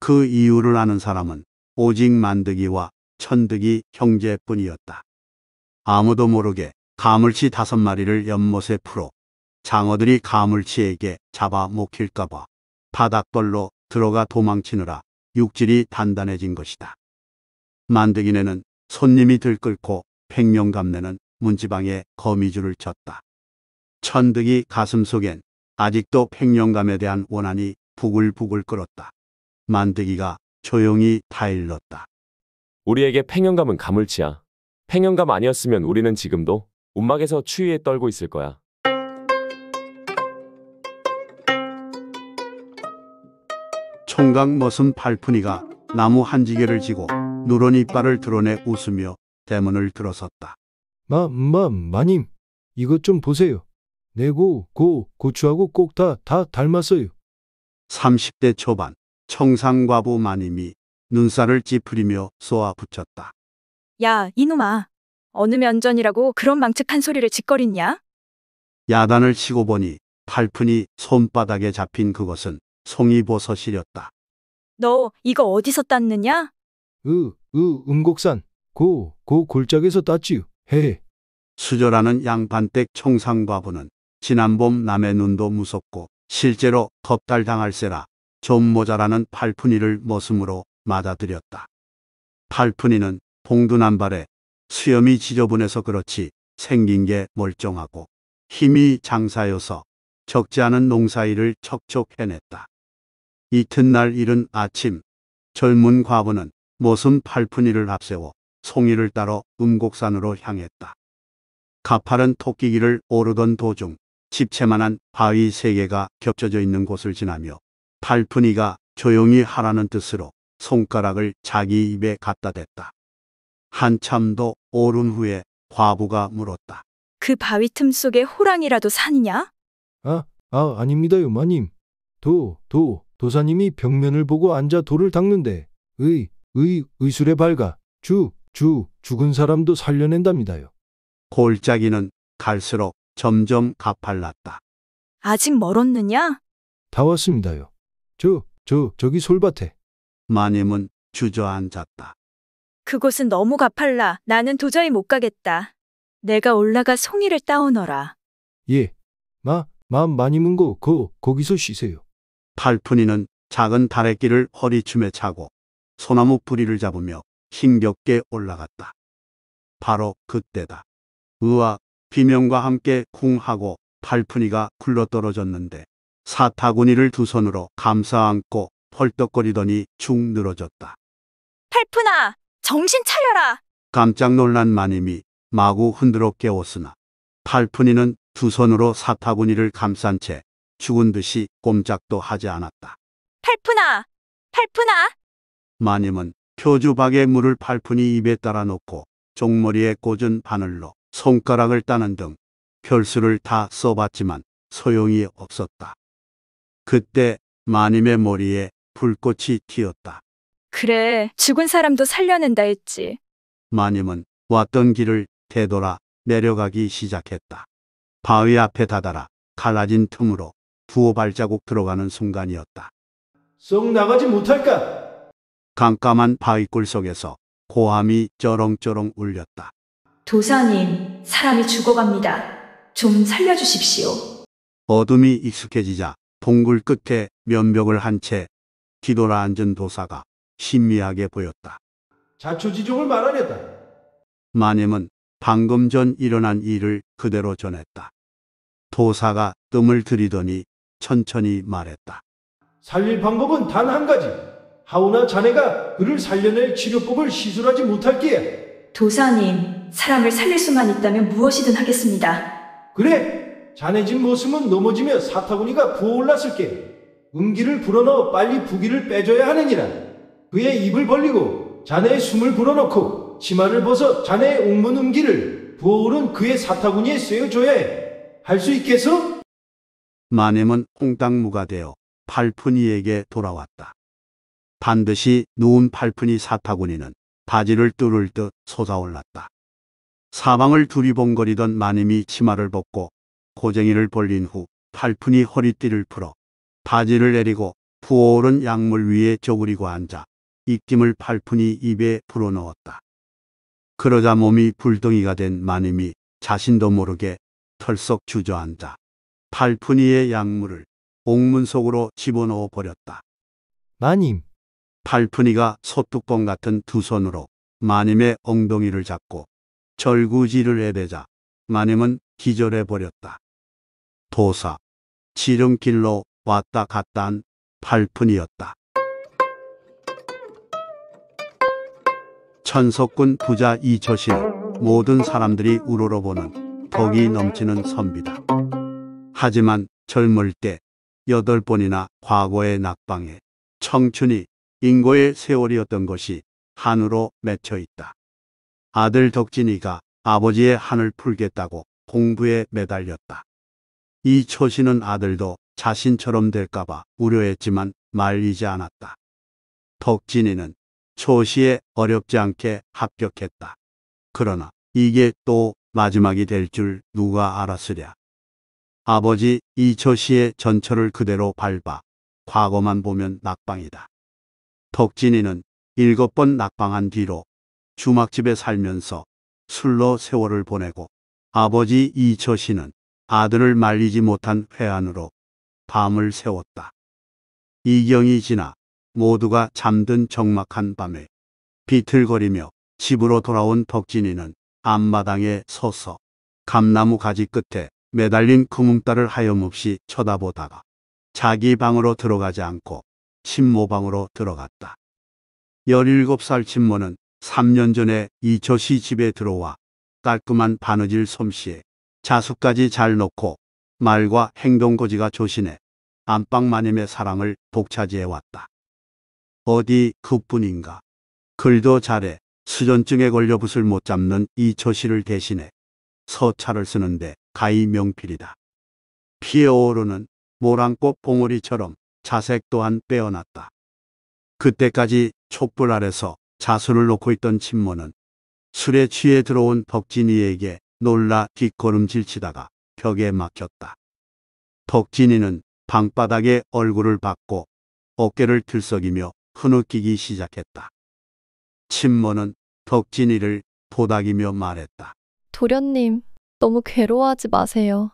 그 이유를 아는 사람은 오직 만득이와 천득이 형제뿐이었다. 아무도 모르게 가물치 다섯 마리를 연못에 풀어 장어들이 가물치에게 잡아 먹힐까봐 바닥벌로 들어가 도망치느라 육질이 단단해진 것이다. 만득이네는 손님이 들끓고 팽명감내는 문지방에 거미줄을 쳤다. 천득이 가슴 속엔 아직도 팽명감에 대한 원한이 부글부글 끓었다. 만득이가 조용히 타일렀다. 우리에게 팽명감은 가물치야. 팽현감 아니었으면 우리는 지금도 운막에서 추위에 떨고 있을 거야. 총각 멋은 팔푼이가 나무 한지게를 지고 누런 이빨을 드러내 웃으며 대문을 들어섰다. 마, 마, 마님, 이것 좀 보세요. 내고, 고, 고추하고 꼭 다, 다 닮았어요. 30대 초반 청상과부 마님이 눈살을 찌푸리며 쏘아붙였다. 야, 이놈아. 어느 면전이라고 그런 망측한 소리를 짓거리냐? 야단을 치고 보니 팔푼이 손바닥에 잡힌 그것은 송이버섯이었다너 이거 어디서 땄느냐? 으, 으, 음곡산. 고, 고 골짜기에서 땄지요. 헤헤. 수절하는 양반댁 청상과부는 지난봄 남의 눈도 무섭고 실제로 겁달당할세라 좀 모자라는 팔푼이를 머슴으로 맞아들였다. 팔푼이는 봉두난발에 수염이 지저분해서 그렇지 생긴 게 멀쩡하고 힘이 장사여서 적지 않은 농사일을 척척 해냈다. 이튿날 이른 아침 젊은 과부는 모순 팔푼이를 앞세워 송이를 따러 음곡산으로 향했다. 가파른 토끼길을 오르던 도중 집채만한 바위 세 개가 겹쳐져 있는 곳을 지나며 팔푼이가 조용히 하라는 뜻으로 손가락을 자기 입에 갖다 댔다. 한참도 오른 후에 과부가 물었다. 그 바위 틈 속에 호랑이라도 사느냐? 아, 아, 아닙니다, 요마님. 도, 도, 도사님이 벽면을 보고 앉아 돌을 닦는데, 의, 의, 의술의 발가, 주, 주, 죽은 사람도 살려낸답니다요. 골짜기는 갈수록 점점 가팔랐다. 아직 멀었느냐? 다 왔습니다요. 저, 저, 저기 솔밭에. 마님은 주저앉았다. 그곳은 너무 가팔라. 나는 도저히 못 가겠다. 내가 올라가 송이를 따오너라. 예, 마, 마음 많이 문고 그 거기서 쉬세요. 팔푼이는 작은 다래끼를 허리춤에 차고 소나무 뿌리를 잡으며 힘겹게 올라갔다. 바로 그때다. 으와 비명과 함께 쿵 하고 팔푼이가 굴러떨어졌는데 사타구니를 두 손으로 감싸안고 펄떡거리더니 죽 늘어졌다. 팔푼아, 정신 차려라! 깜짝 놀란 마님이 마구 흔들어 깨웠으나 팔푼이는 두 손으로 사타구니를 감싼 채 죽은 듯이 꼼짝도 하지 않았다. 팔푼아! 팔푼아! 마님은 표주박에 물을 팔푼이 입에 따라 놓고 종머리에 꽂은 바늘로 손가락을 따는 등 별수를 다 써봤지만 소용이 없었다. 그때 마님의 머리에 불꽃이 튀었다. 그래, 죽은 사람도 살려낸다 했지. 마님은 왔던 길을 되돌아 내려가기 시작했다. 바위 앞에 다다라 갈라진 틈으로 두어 발자국 들어가는 순간이었다. 썩 나가지 못할까? 깜깜한 바위골 속에서 고함이 쩌렁쩌렁 울렸다. 도사님, 사람이 죽어갑니다. 좀 살려주십시오. 어둠이 익숙해지자 동굴 끝에 면벽을 한채 뒤돌아 앉은 도사가 신미하게 보였다. 자초지종을 말하려다. 마님은 방금 전 일어난 일을 그대로 전했다. 도사가 뜸을 들이더니 천천히 말했다. 살릴 방법은 단 한 가지. 하우나 자네가 그를 살려낼 치료법을 시술하지 못할 게 도사님, 사람을 살릴 수만 있다면 무엇이든 하겠습니다. 그래! 자네 집 모습은 넘어지며 사타구니가 부어올랐을 게. 음기를 불어넣어 빨리 부기를 빼줘야 하느니라. 그의 입을 벌리고 자네의 숨을 불어넣고 치마를 벗어 자네의 옥문 음기를 부어오른 그의 사타구니에 쐬어줘야 할 수 있겠어? 마넴은 홍당무가 되어 팔푼이에게 돌아왔다. 반드시 누운 팔푼이 사타구니는 바지를 뚫을 듯 솟아올랐다. 사방을 두리번거리던 마님이 치마를 벗고 고쟁이를 벌린 후 팔푼이 허리띠를 풀어 바지를 내리고 부어오른 약물 위에 저그리고 앉아 입김을 팔푼이 입에 불어넣었다. 그러자 몸이 불덩이가 된 마님이 자신도 모르게 털썩 주저앉아 팔푼이의 약물을 옥문 속으로 집어넣어 버렸다. 마님. 팔푼이가 소뚜껑 같은 두 손으로 마님의 엉덩이를 잡고 절구지를 해대자 마님은 기절해 버렸다. 도사, 지름길로 왔다 갔다 한 팔푼이었다. 천석군 부자 이초신 모든 사람들이 우러러보는 덕이 넘치는 선비다. 하지만 젊을 때 여덟 번이나 과거의 낙방에 청춘이 인고의 세월이었던 것이 한으로 맺혀 있다. 아들 덕진이가 아버지의 한을 풀겠다고 공부에 매달렸다. 이초신은 아들도 자신처럼 될까봐 우려했지만 말리지 않았다. 덕진이는 초시에 어렵지 않게 합격했다. 그러나 이게 또 마지막이 될 줄 누가 알았으랴. 아버지 이초시의 전철을 그대로 밟아 과거만 보면 낙방이다. 덕진이는 일곱 번 낙방한 뒤로 주막집에 살면서 술로 세월을 보내고 아버지 이처씨는 아들을 말리지 못한 회한으로 밤을 세웠다. 이경이 지나 모두가 잠든 적막한 밤에 비틀거리며 집으로 돌아온 덕진이는 앞마당에 서서 감나무 가지 끝에 매달린 구멍따를 하염없이 쳐다보다가 자기 방으로 들어가지 않고 친모방으로 들어갔다. 17살 친모는 3년 전에 이초시 집에 들어와 깔끔한 바느질 솜씨에 자수까지 잘놓고 말과 행동거지가 조신해 안방 마님의 사랑을 독차지해왔다. 어디 그뿐인가. 글도 잘해 수전증에 걸려 붓을 못 잡는 이초시를 대신해 서차를 쓰는데 가히 명필이다. 피어 오르는 모랑꽃 봉오리처럼 자색 또한 빼어났다. 그때까지 촛불 아래서 자수를 놓고 있던 친모는 술에 취해 들어온 덕진이에게 놀라 뒷걸음질 치다가 벽에 막혔다. 덕진이는 방바닥에 얼굴을 박고 어깨를 들썩이며 흐느끼기 시작했다. 친모는 덕진이를 보닥이며 말했다. 도련님, 너무 괴로워하지 마세요.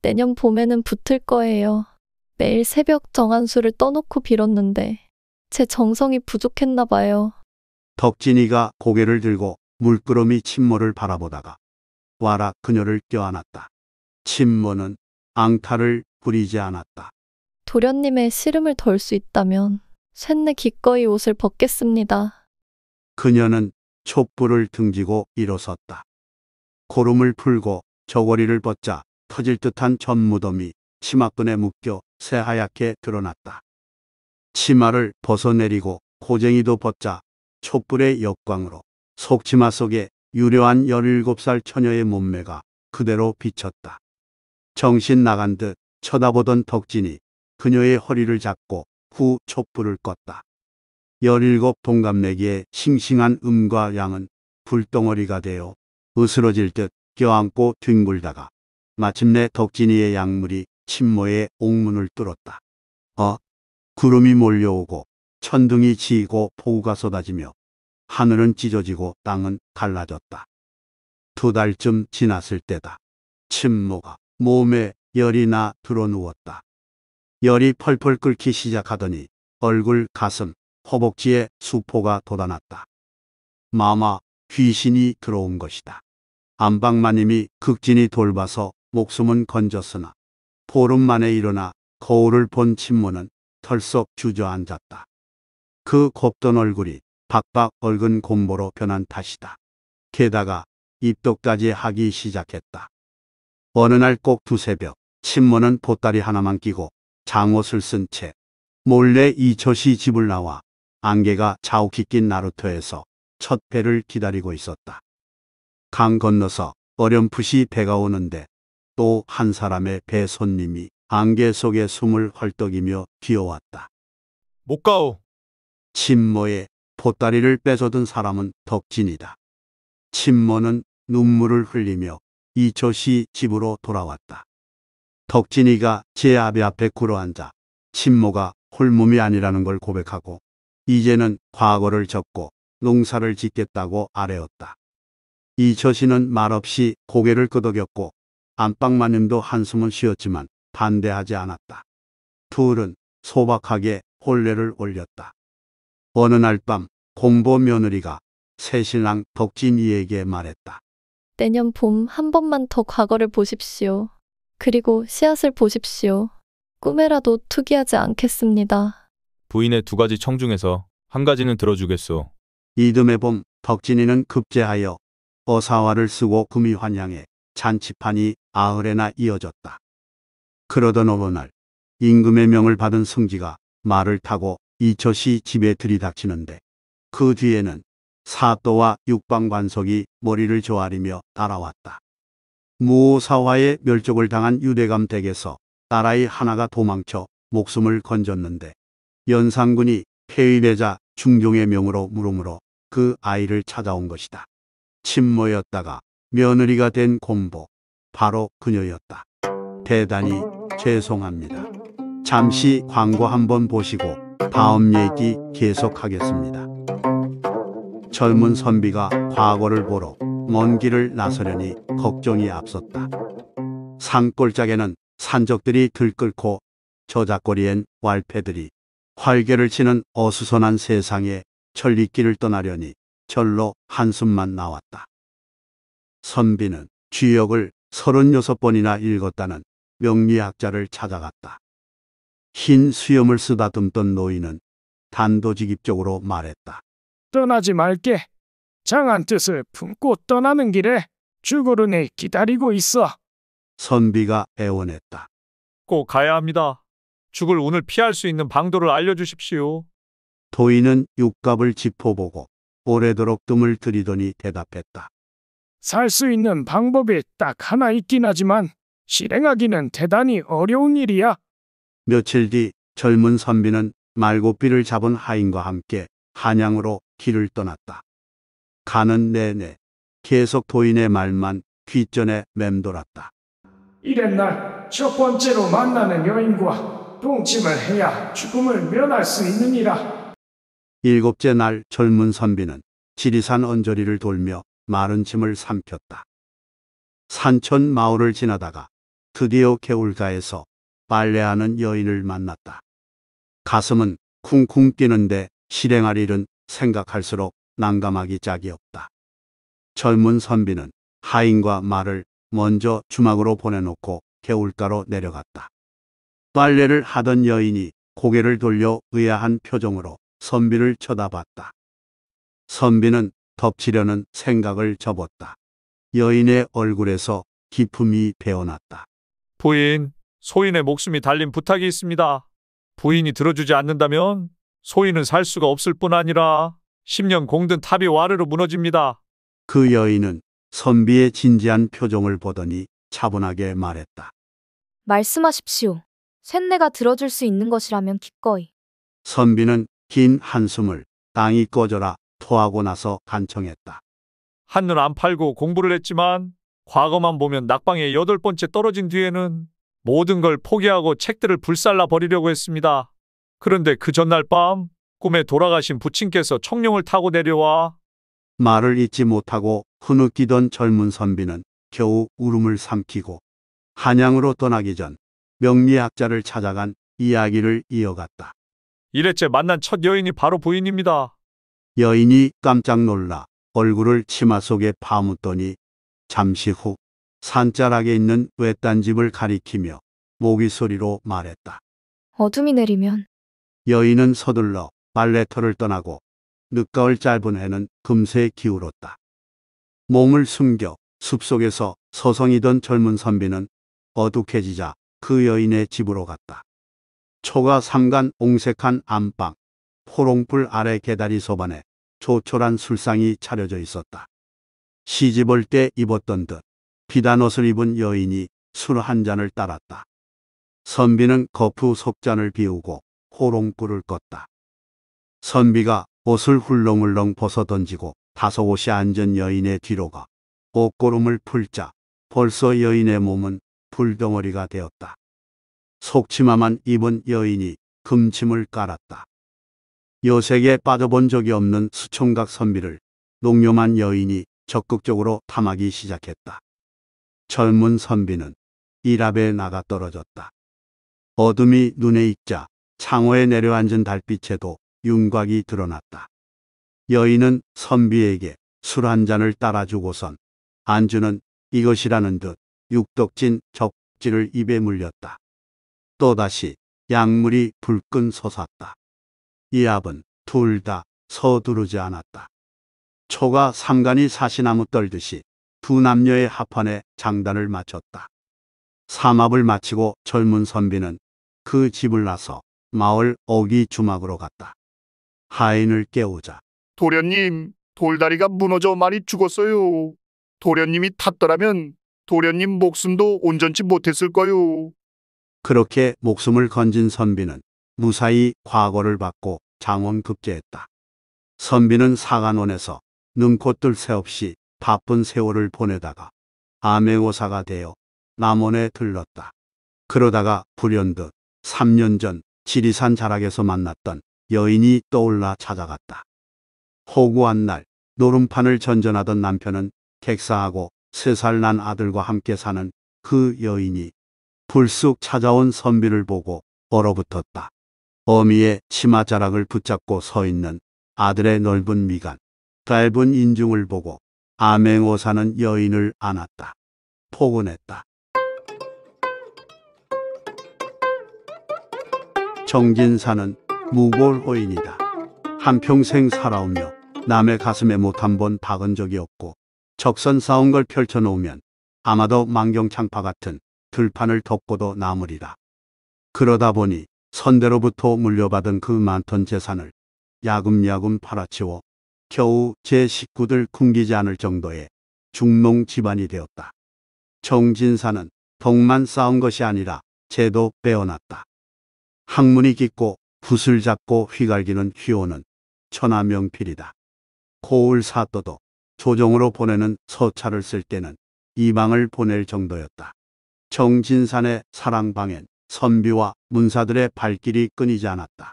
내년 봄에는 붙을 거예요. 매일 새벽 정한수를 떠놓고 빌었는데 제 정성이 부족했나 봐요. 덕진이가 고개를 들고 물끄러미 친모를 바라보다가 와라 그녀를 껴안았다. 친모는 앙탈을 부리지 않았다. 도련님의 시름을 덜 수 있다면 샌내 기꺼이 옷을 벗겠습니다. 그녀는 촛불을 등지고 일어섰다. 고름을 풀고 저고리를 벗자 터질 듯한 전무덤이 치마끈에 묶여 새하얗게 드러났다. 치마를 벗어내리고 고쟁이도 벗자 촛불의 역광으로 속치마 속에 유려한 17살 처녀의 몸매가 그대로 비쳤다. 정신 나간 듯 쳐다보던 덕진이 그녀의 허리를 잡고 후 촛불을 껐다. 열일곱 동갑내기에 싱싱한 음과 양은 불덩어리가 되어 으스러질 듯 껴안고 뒹굴다가 마침내 덕진이의 약물이 침모의 옥문을 뚫었다. 어? 구름이 몰려오고 천둥이 치이고 폭우가 쏟아지며 하늘은 찢어지고 땅은 갈라졌다. 두 달쯤 지났을 때다. 침모가 몸에 열이 나 들어누웠다. 열이 펄펄 끓기 시작하더니 얼굴, 가슴, 허벅지에 수포가 돋아났다. 마마, 귀신이 들어온 것이다. 안방마님이 극진히 돌봐서 목숨은 건졌으나 보름 만에 일어나 거울을 본 친모는 털썩 주저앉았다. 그 곱던 얼굴이 박박 얼근 곰보로 변한 탓이다. 게다가 입덕까지 하기 시작했다. 어느 날 꼭 두새벽 친모는 보따리 하나만 끼고 장옷을 쓴 채 몰래 이초시 집을 나와 안개가 자욱히 낀 나루터에서 첫 배를 기다리고 있었다. 강 건너서 어렴풋이 배가 오는데 또 한 사람의 배 손님이 안개 속에 숨을 헐떡이며 기어왔다. 못 가오. 침모의 보따리를 뺏어든 사람은 덕진이다. 침모는 눈물을 흘리며 이초시 집으로 돌아왔다. 덕진이가 제 아비 앞에 꿇어앉아 친모가 홀몸이 아니라는 걸 고백하고 이제는 과거를 접고 농사를 짓겠다고 아뢰었다. 이처신은 말없이 고개를 끄덕였고 안방마님도 한숨은 쉬었지만 반대하지 않았다. 둘은 소박하게 혼례를 올렸다. 어느 날밤 공보 며느리가 새신랑 덕진이에게 말했다. 내년 봄 한 번만 더 과거를 보십시오. 그리고 씨앗을 보십시오. 꿈에라도 투기하지 않겠습니다. 부인의 두 가지 청중에서 한 가지는 들어주겠소. 이듬해 봄 덕진이는 급제하여 어사화를 쓰고 금이 환향해 잔치판이 아흘에나 이어졌다. 그러던 어느 날 임금의 명을 받은 승지가 말을 타고 이처시 집에 들이닥치는데 그 뒤에는 사또와 육방관석이 머리를 조아리며 따라왔다. 무오사화의 멸족을 당한 유대감 댁에서 딸아이 하나가 도망쳐 목숨을 건졌는데 연산군이 폐위내자 중종의 명으로 물음으로 그 아이를 찾아온 것이다. 친모였다가 며느리가 된 곰보, 바로 그녀였다. 대단히 죄송합니다. 잠시 광고 한번 보시고 다음 얘기 계속하겠습니다. 젊은 선비가 과거를 보러 먼 길을 나서려니 걱정이 앞섰다. 산골짜기는 산적들이 들끓고 저작거리엔 왈패들이 활개를 치는 어수선한 세상에 천리길을 떠나려니 절로 한숨만 나왔다. 선비는 주역을 36번이나 읽었다는 명리학자를 찾아갔다. 흰 수염을 쓰다듬던 노인은 단도직입적으로 말했다. 떠나지 말게. 장한 뜻을 품고 떠나는 길에 죽으르네 기다리고 있어. 선비가 애원했다. 꼭 가야 합니다. 죽을 운을 피할 수 있는 방도를 알려주십시오. 도인은 육갑을 짚어보고 오래도록 뜸을 들이더니 대답했다. 살 수 있는 방법이 딱 하나 있긴 하지만 실행하기는 대단히 어려운 일이야. 며칠 뒤 젊은 선비는 말고삐를 잡은 하인과 함께 한양으로 길을 떠났다. 가는 내내 계속 도인의 말만 귓전에 맴돌았다. 이랬나첫 번째로 만나는 여인과 동침을 해야 죽음을 면할 수 있느니라. 일곱째 날 젊은 선비는 지리산 언저리를 돌며 마른 짐을 삼켰다. 산천 마을을 지나다가 드디어 개울가에서 빨래하는 여인을 만났다. 가슴은 쿵쿵 뛰는데 실행할 일은 생각할수록 난감하기 짝이 없다. 젊은 선비는 하인과 말을 먼저 주막으로 보내놓고 개울가로 내려갔다. 빨래를 하던 여인이 고개를 돌려 의아한 표정으로 선비를 쳐다봤다. 선비는 덮치려는 생각을 접었다. 여인의 얼굴에서 기품이 배어났다. 부인, 소인의 목숨이 달린 부탁이 있습니다. 부인이 들어주지 않는다면 소인은 살 수가 없을 뿐 아니라 10년 공든 탑이 와르르 무너집니다. 그 여인은 선비의 진지한 표정을 보더니 차분하게 말했다. 말씀하십시오. 쇳내가 들어줄 수 있는 것이라면 기꺼이. 선비는 긴 한숨을 땅이 꺼져라 토하고 나서 간청했다. 한눈 안 팔고 공부를 했지만 과거만 보면 낙방에 여덟 번째 떨어진 뒤에는 모든 걸 포기하고 책들을 불살라 버리려고 했습니다. 그런데 그 전날 밤 꿈에 돌아가신 부친께서 청룡을 타고 내려와 말을 잊지 못하고 흐느끼던 젊은 선비는 겨우 울음을 삼키고 한양으로 떠나기 전 명리학자를 찾아간 이야기를 이어갔다. 이래째 만난 첫 여인이 바로 부인입니다. 여인이 깜짝 놀라 얼굴을 치마 속에 파묻더니 잠시 후 산자락에 있는 외딴 집을 가리키며 모기 소리로 말했다. 어둠이 내리면 여인은 서둘러 발레터를 떠나고 늦가을 짧은 해는 금세 기울었다. 몸을 숨겨 숲속에서 서성이던 젊은 선비는 어둑해지자 그 여인의 집으로 갔다. 초가 삼간 옹색한 안방, 포롱불 아래 개다리 소반에 조촐한 술상이 차려져 있었다. 시집올 때 입었던 듯 비단 옷을 입은 여인이 술 한 잔을 따랐다. 선비는 거푸 속잔을 비우고 호롱불을 껐다. 선비가 옷을 훌렁훌렁 벗어 던지고 다소 옷이 앉은 여인의 뒤로 가 옷고름을 풀자 벌써 여인의 몸은 불덩어리가 되었다. 속치마만 입은 여인이 금침을 깔았다. 여색에 빠져본 적이 없는 수총각 선비를 농염한 여인이 적극적으로 탐하기 시작했다. 젊은 선비는 이랍에 나가 떨어졌다. 어둠이 눈에 익자 창호에 내려앉은 달빛에도 윤곽이 드러났다. 여인은 선비에게 술 한 잔을 따라주고선 안주는 이것이라는 듯 육덕진 적지를 입에 물렸다. 또다시 약물이 불끈 솟았다. 이앞은둘 다 서두르지 않았다. 초가 삼간이 사시나무 떨듯이 두 남녀의 합판에 장단을 마쳤다. 삼합을 마치고 젊은 선비는 그 집을 나서 마을 어기 주막으로 갔다. 하인을 깨우자 도련님, 돌다리가 무너져 많이 죽었어요. 도련님이 탔더라면 도련님 목숨도 온전치 못했을 거요. 그렇게 목숨을 건진 선비는 무사히 과거를 받고 장원 급제했다. 선비는 사관원에서 눈코뜰 새 없이 바쁜 세월을 보내다가 암행오사가 되어 남원에 들렀다. 그러다가 불현듯 3년 전 지리산 자락에서 만났던 여인이 떠올라 찾아갔다. 허구한 날 노름판을 전전하던 남편은 객사하고 세 살 난 아들과 함께 사는 그 여인이 불쑥 찾아온 선비를 보고 얼어붙었다. 어미의 치마자락을 붙잡고 서 있는 아들의 넓은 미간, 짧은 인중을 보고 아맹오사는 여인을 안았다. 포근했다. 정진사는 무골호인이다. 한평생 살아오며 남의 가슴에 못 한 번 박은 적이 없고 적선 싸운 걸 펼쳐놓으면 아마도 망경창파 같은 들판을 덮고도 나으리라 그러다 보니 선대로부터 물려받은 그 많던 재산을 야금야금 팔아치워 겨우 제 식구들 굶기지 않을 정도의 중농 집안이 되었다. 정진사는 덕만 싸운 것이 아니라 재도 빼어놨다 학문이 깊고 붓을 잡고 휘갈기는 휘호는 천하명필이다. 고을 사또도 조정으로 보내는 서차를쓸 때는 이망을 보낼 정도였다. 정진산의 사랑방엔 선비와 문사들의 발길이 끊이지 않았다.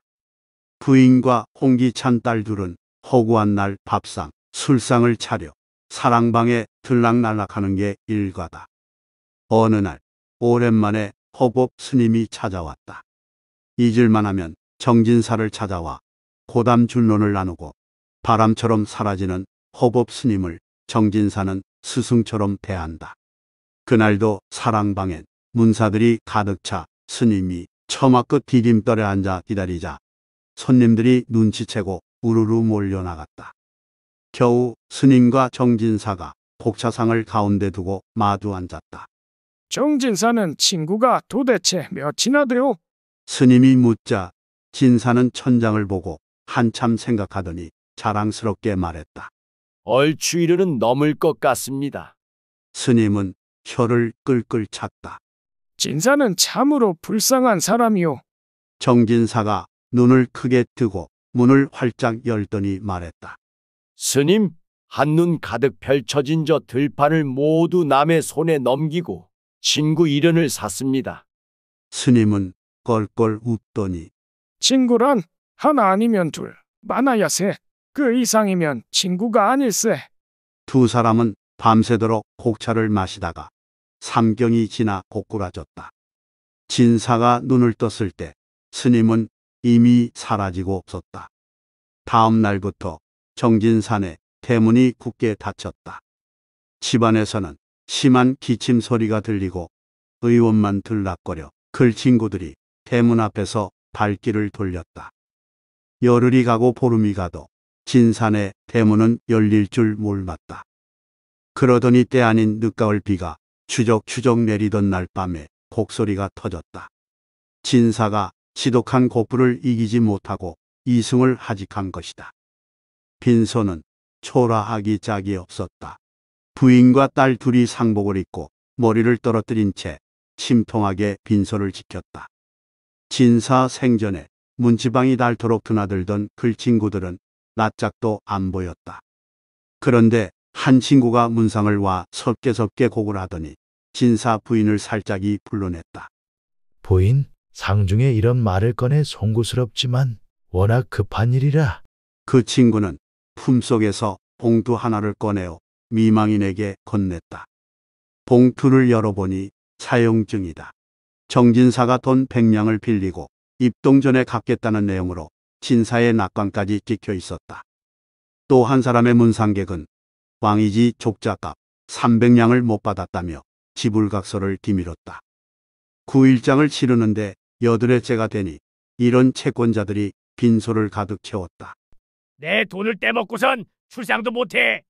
부인과 홍기찬 딸 둘은 허구한 날 밥상, 술상을 차려 사랑방에 들락날락하는 게 일과다. 어느 날 오랜만에 허법 스님이 찾아왔다. 잊을만 하면 정진사를 찾아와 고담준론을 나누고 바람처럼 사라지는 허법 스님을 정진사는 스승처럼 대한다. 그날도 사랑방엔 문사들이 가득 차 스님이 처마 끝 디딤돌에 앉아 기다리자 손님들이 눈치채고 우르르 몰려나갔다. 겨우 스님과 정진사가 복차상을 가운데 두고 마주 앉았다. 정진사는 친구가 도대체 몇이나 돼요? 스님이 묻자 진사는 천장을 보고 한참 생각하더니 자랑스럽게 말했다. 얼추 이르는 넘을 것 같습니다. 스님은 혀를 끌끌 찼다. 진사는 참으로 불쌍한 사람이오 정진사가 눈을 크게 뜨고 문을 활짝 열더니 말했다. 스님, 한눈 가득 펼쳐진 저 들판을 모두 남의 손에 넘기고 친구 일련을 샀습니다. 스님은 껄껄 웃더니 친구란 하나 아니면 둘, 많아야 세. 그 이상이면 친구가 아닐세. 두 사람은 밤새도록 곡차를 마시다가 삼경이 지나 고꾸라졌다. 진사가 눈을 떴을 때 스님은 이미 사라지고 없었다. 다음 날부터 정진산에 대문이 굳게 닫혔다. 집안에서는 심한 기침 소리가 들리고 의원만 들락거려 글 친구들이 대문 앞에서 발길을 돌렸다. 열흘이 가고 보름이 가도 진산의 대문은 열릴 줄 몰랐다. 그러더니 때 아닌 늦가을 비가 추적추적 내리던 날 밤에 곡소리가 터졌다. 진사가 지독한 곡부를 이기지 못하고 이승을 하직한 것이다. 빈소는 초라하기 짝이 없었다. 부인과 딸 둘이 상복을 입고 머리를 떨어뜨린 채 침통하게 빈소를 지켰다. 진사 생전에 문지방이 닳도록 드나들던 글 친구들은 낯짝도 안 보였다. 그런데 한 친구가 문상을 와 섭게섭게 곡을 하더니 진사 부인을 살짝이 불러냈다. 부인, 상중에 이런 말을 꺼내 송구스럽지만 워낙 급한 일이라. 그 친구는 품속에서 봉투 하나를 꺼내어 미망인에게 건넸다. 봉투를 열어보니 사용증이다. 정진사가 돈 100냥을 빌리고 입동전에 갚겠다는 내용으로 진사의 낙관까지 찍혀 있었다. 또 한 사람의 문상객은 왕이지 족자값 300냥을 못 받았다며 지불각서를 뒤밀었다. 구일장을 치르는데 여드레째가 되니 이런 채권자들이 빈소를 가득 채웠다. 내 돈을 떼먹고선 출상도 못해.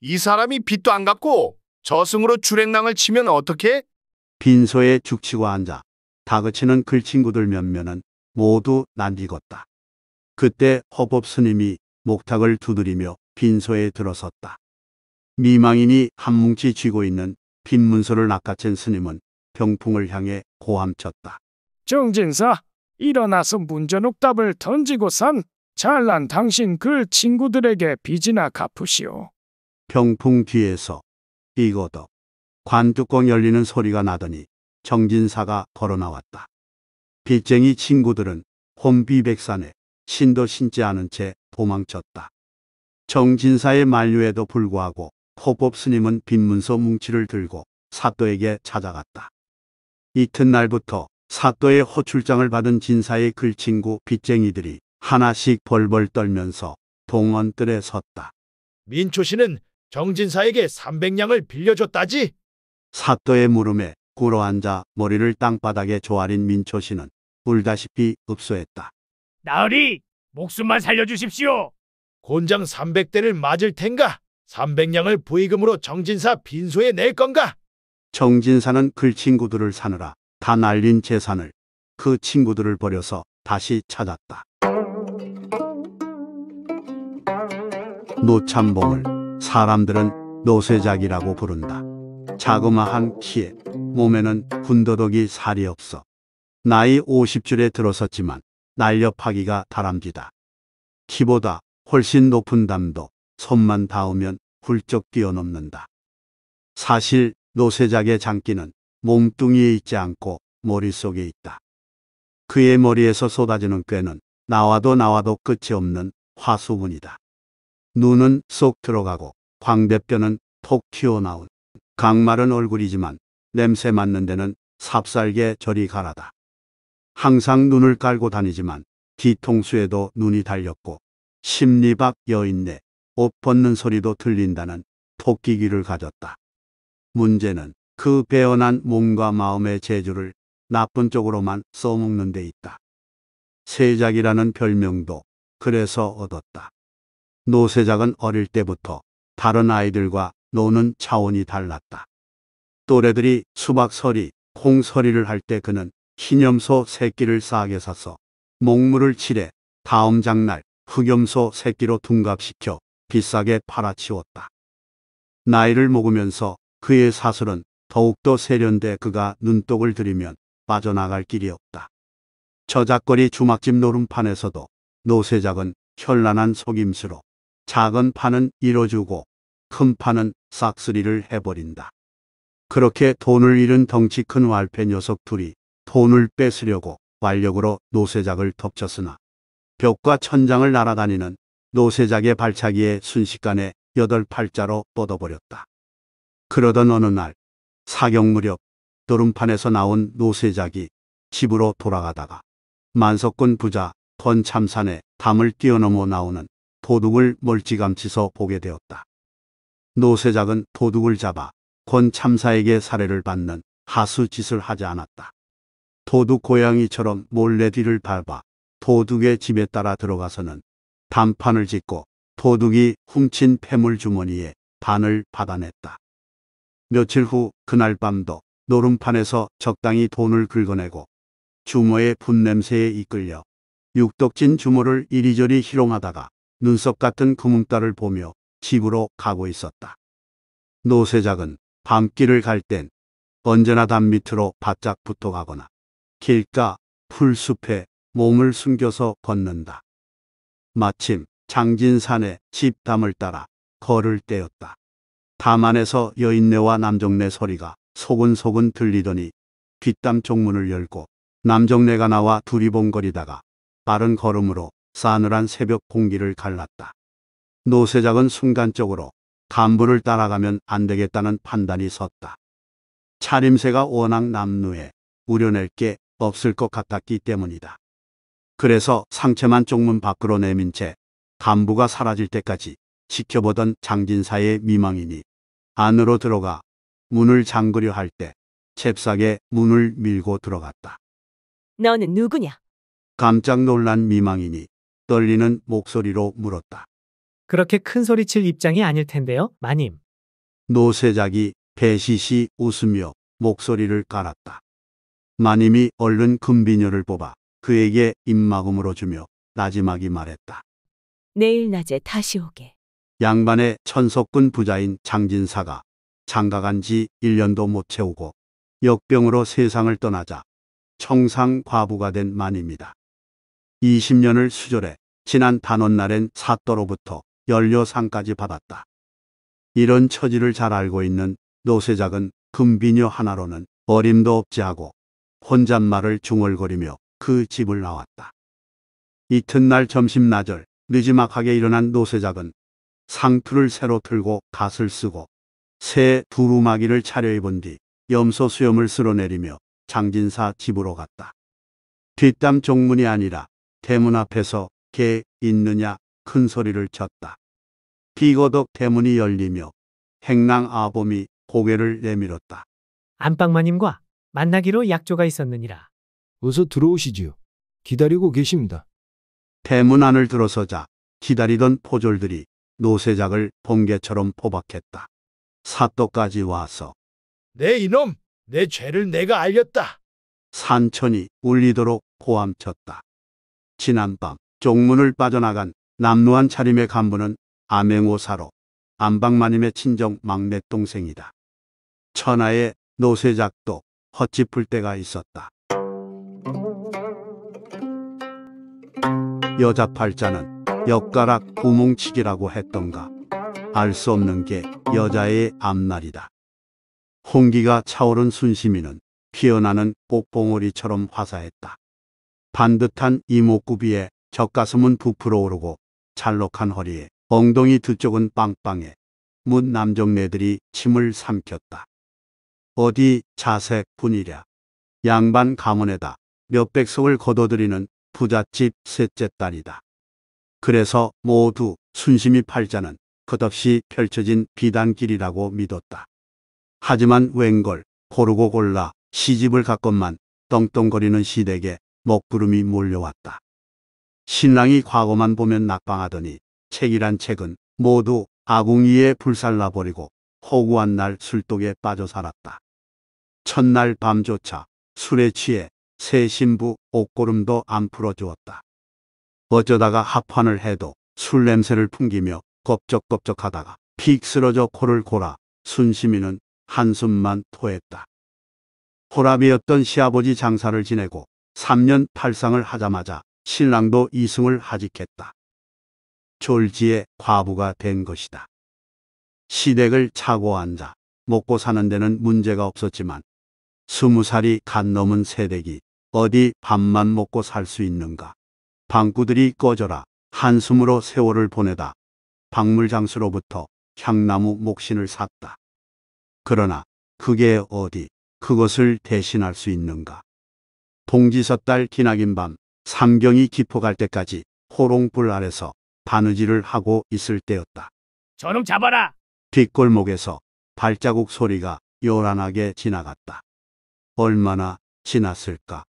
이 사람이 빚도 안 갚고 저승으로 출행낭을 치면 어떻게? 빈소에 죽치고 앉아 다그치는 글친구들 몇몇은 모두 난디었다 그때 허법 스님이 목탁을 두드리며 빈소에 들어섰다. 미망인이 한 뭉치 쥐고 있는 빈 문서를 낚아챈 스님은 병풍을 향해 고함쳤다. 정진사, 일어나서 문전옥답을 던지고 산 잘난 당신 그 친구들에게 빚이나 갚으시오. 병풍 뒤에서 이거덕 관뚜껑 열리는 소리가 나더니 정진사가 걸어 나왔다. 빚쟁이 친구들은 혼비백산에 신도 신지 않은 채 도망쳤다. 정진사의 만류에도 불구하고 호법 스님은 빈문서 뭉치를 들고 사또에게 찾아갔다. 이튿날부터 사또의 호출장을 받은 진사의 글친구 빚쟁이들이 하나씩 벌벌 떨면서 동원뜰에 섰다. 민초씨는 정진사에게 300냥을 빌려줬다지? 사또의 물음에 구어앉아 머리를 땅바닥에 조아린 민초 씨는 울다시피 읍소했다. 나으리 목숨만 살려주십시오. 곤장 300대를 맞을 텐가? 300냥을 부의금으로 정진사 빈소에 낼 건가? 정진사는 그 친구들을 사느라 다 날린 재산을 그 친구들을 버려서 다시 찾았다. 노참봉을 사람들은 노쇠작이라고 부른다. 자그마한 키에 몸에는 군더더기 살이 없어 나이 50줄에 들어섰지만 날렵하기가 다람쥐다. 키보다 훨씬 높은 담도 손만 닿으면 훌쩍 뛰어넘는다. 사실 노세작의 장기는 몸뚱이에 있지 않고 머릿속에 있다. 그의 머리에서 쏟아지는 꾀는 나와도 나와도 끝이 없는 화수분이다. 눈은 쏙 들어가고 광대뼈는 톡 튀어나온 강마른 얼굴이지만 냄새 맡는 데는 삽살게 저리 가라다. 항상 눈을 깔고 다니지만 뒤통수에도 눈이 달렸고 심리 밖 여인네 옷 벗는 소리도 들린다는 토끼 귀를 가졌다. 문제는 그 배어난 몸과 마음의 재주를 나쁜 쪽으로만 써먹는 데 있다. 세작이라는 별명도 그래서 얻었다. 노세작은 어릴 때부터 다른 아이들과 노는 차원이 달랐다. 또래들이 수박서리, 콩서리를 할 때 그는 흰념소 새끼를 싸게 사서 목물을 칠해 다음 장날 흑염소 새끼로 둔갑시켜 비싸게 팔아치웠다. 나이를 먹으면서 그의 사슬은 더욱더 세련돼 그가 눈독을 들이면 빠져나갈 길이 없다. 저작거리 주막집 노름판에서도 노세작은 현란한 속임수로 작은 판은 이뤄주고 큰 판은 싹쓸이를 해버린다. 그렇게 돈을 잃은 덩치 큰 왈패 녀석 둘이 돈을 뺏으려고 완력으로 노세작을 덮쳤으나 벽과 천장을 날아다니는 노세작의 발차기에 순식간에 여덟 팔자로 뻗어버렸다. 그러던 어느 날 사경 무렵 도름판에서 나온 노세작이 집으로 돌아가다가 만석군 부자 권참산의 담을 뛰어넘어 나오는 도둑을 멀찌감치서 보게 되었다. 노세작은 도둑을 잡아 권 참사에게 사례를 받는 하수 짓을 하지 않았다. 도둑 고양이처럼 몰래 뒤를 밟아 도둑의 집에 따라 들어가서는 단판을 짓고 도둑이 훔친 폐물 주머니에 반을 받아냈다. 며칠 후 그날 밤도 노름판에서 적당히 돈을 긁어내고 주머의 분냄새에 이끌려 육덕진 주머를 이리저리 희롱하다가 눈썹 같은 구멍따를 보며 집으로 가고 있었다. 노쇠작은 밤길을 갈 땐 언제나 담 밑으로 바짝 붙어가거나 길가, 풀숲에 몸을 숨겨서 걷는다. 마침 장진산의 집담을 따라 걸을 때였다. 담 안에서 여인네와 남정네 소리가 소근소근 들리더니 뒷담 쪽문을 열고 남정네가 나와 두리번거리다가 빠른 걸음으로 싸늘한 새벽 공기를 갈랐다. 노세작은 순간적으로 간부를 따라가면 안 되겠다는 판단이 섰다. 차림새가 워낙 남루해 우려낼 게 없을 것 같았기 때문이다. 그래서 상체만 쪽문 밖으로 내민 채 간부가 사라질 때까지 지켜보던 장진사의 미망이니 안으로 들어가 문을 잠그려 할때 잽싸게 문을 밀고 들어갔다. 너는 누구냐? 깜짝 놀란 미망이니 떨리는 목소리로 물었다. 그렇게 큰 소리칠 입장이 아닐 텐데요, 마님. 노세작이 배시시 웃으며 목소리를 깔았다. 마님이 얼른 금비녀를 뽑아 그에게 입막음으로 주며 나지막이 말했다. 내일 낮에 다시 오게. 양반의 천석군 부자인 장진사가 장가간 지 1년도 못 채우고 역병으로 세상을 떠나자 청상 과부가 된 만입니다. 20년을 수절해 지난 단원날엔 사또로부터 연료상까지 받았다. 이런 처지를 잘 알고 있는 노세작은 금비녀 하나로는 어림도 없지 하고 혼잣말을 중얼거리며 그 집을 나왔다. 이튿날 점심 나절 늦지막하게 일어난 노세작은 상투를 새로 틀고 갓을 쓰고 새 두루마기를 차려입은 뒤 염소 수염을 쓸어내리며 장진사 집으로 갔다. 뒷담 종문이 아니라 대문 앞에서 개 있느냐 큰 소리를 쳤다. 비거덕 대문이 열리며 행랑 아범이 고개를 내밀었다. 안방마님과 만나기로 약조가 있었느니라. 어서 들어오시지요. 기다리고 계십니다. 대문 안을 들어서자 기다리던 포졸들이 노세작을 번개처럼 포박했다. 사또까지 와서 내 네 이놈, 내 죄를 내가 알렸다. 산천이 울리도록 고함쳤다. 지난밤 종문을 빠져나간 남루한 차림의 간부는 암행오사로 안방마님의 친정 막내 동생이다. 천하의 노쇠작도 헛짚을 때가 있었다. 여자 팔자는 엿가락 구멍치기라고 했던가 알 수 없는 게 여자의 앞날이다. 홍기가 차오른 순심이는 피어나는 꽃봉오리처럼 화사했다. 반듯한 이목구비에 젖가슴은 부풀어 오르고 찰록한 허리에 엉덩이 뒤쪽은 빵빵해 문 남정네들이 침을 삼켰다. 어디 자색 분이랴. 양반 가문에다 몇백석을 거둬들이는 부잣집 셋째 딸이다. 그래서 모두 순심이 팔자는 끝없이 펼쳐진 비단길이라고 믿었다. 하지만 웬걸 고르고 골라 시집을 갔건만 떵떵거리는 시댁에 먹구름이 몰려왔다. 신랑이 과거만 보면 낙방하더니 책이란 책은 모두 아궁이에 불살라버리고 허구한 날 술독에 빠져 살았다. 첫날 밤조차 술에 취해 새 신부 옷고름도 안 풀어주었다. 어쩌다가 합판을 해도 술 냄새를 풍기며 껍적껍적 하다가 픽 쓰러져 코를 골아 순심이는 한숨만 토했다. 호랍이었던 시아버지 장사를 지내고 3년 팔상을 하자마자 신랑도 이승을 하직했다. 졸지에 과부가 된 것이다. 시댁을 차고 앉아 먹고 사는 데는 문제가 없었지만 스무 살이 갓 넘은 새댁이 어디 밥만 먹고 살 수 있는가. 방구들이 꺼져라 한숨으로 세월을 보내다 박물장수로부터 향나무 목신을 샀다. 그러나 그게 어디 그것을 대신할 수 있는가. 동지섯 달 기나긴 밤 삼경이 깊어갈 때까지 호롱불 아래서 바느질을 하고 있을 때였다. 저놈 잡아라! 뒷골목에서 발자국 소리가 요란하게 지나갔다. 얼마나 지났을까?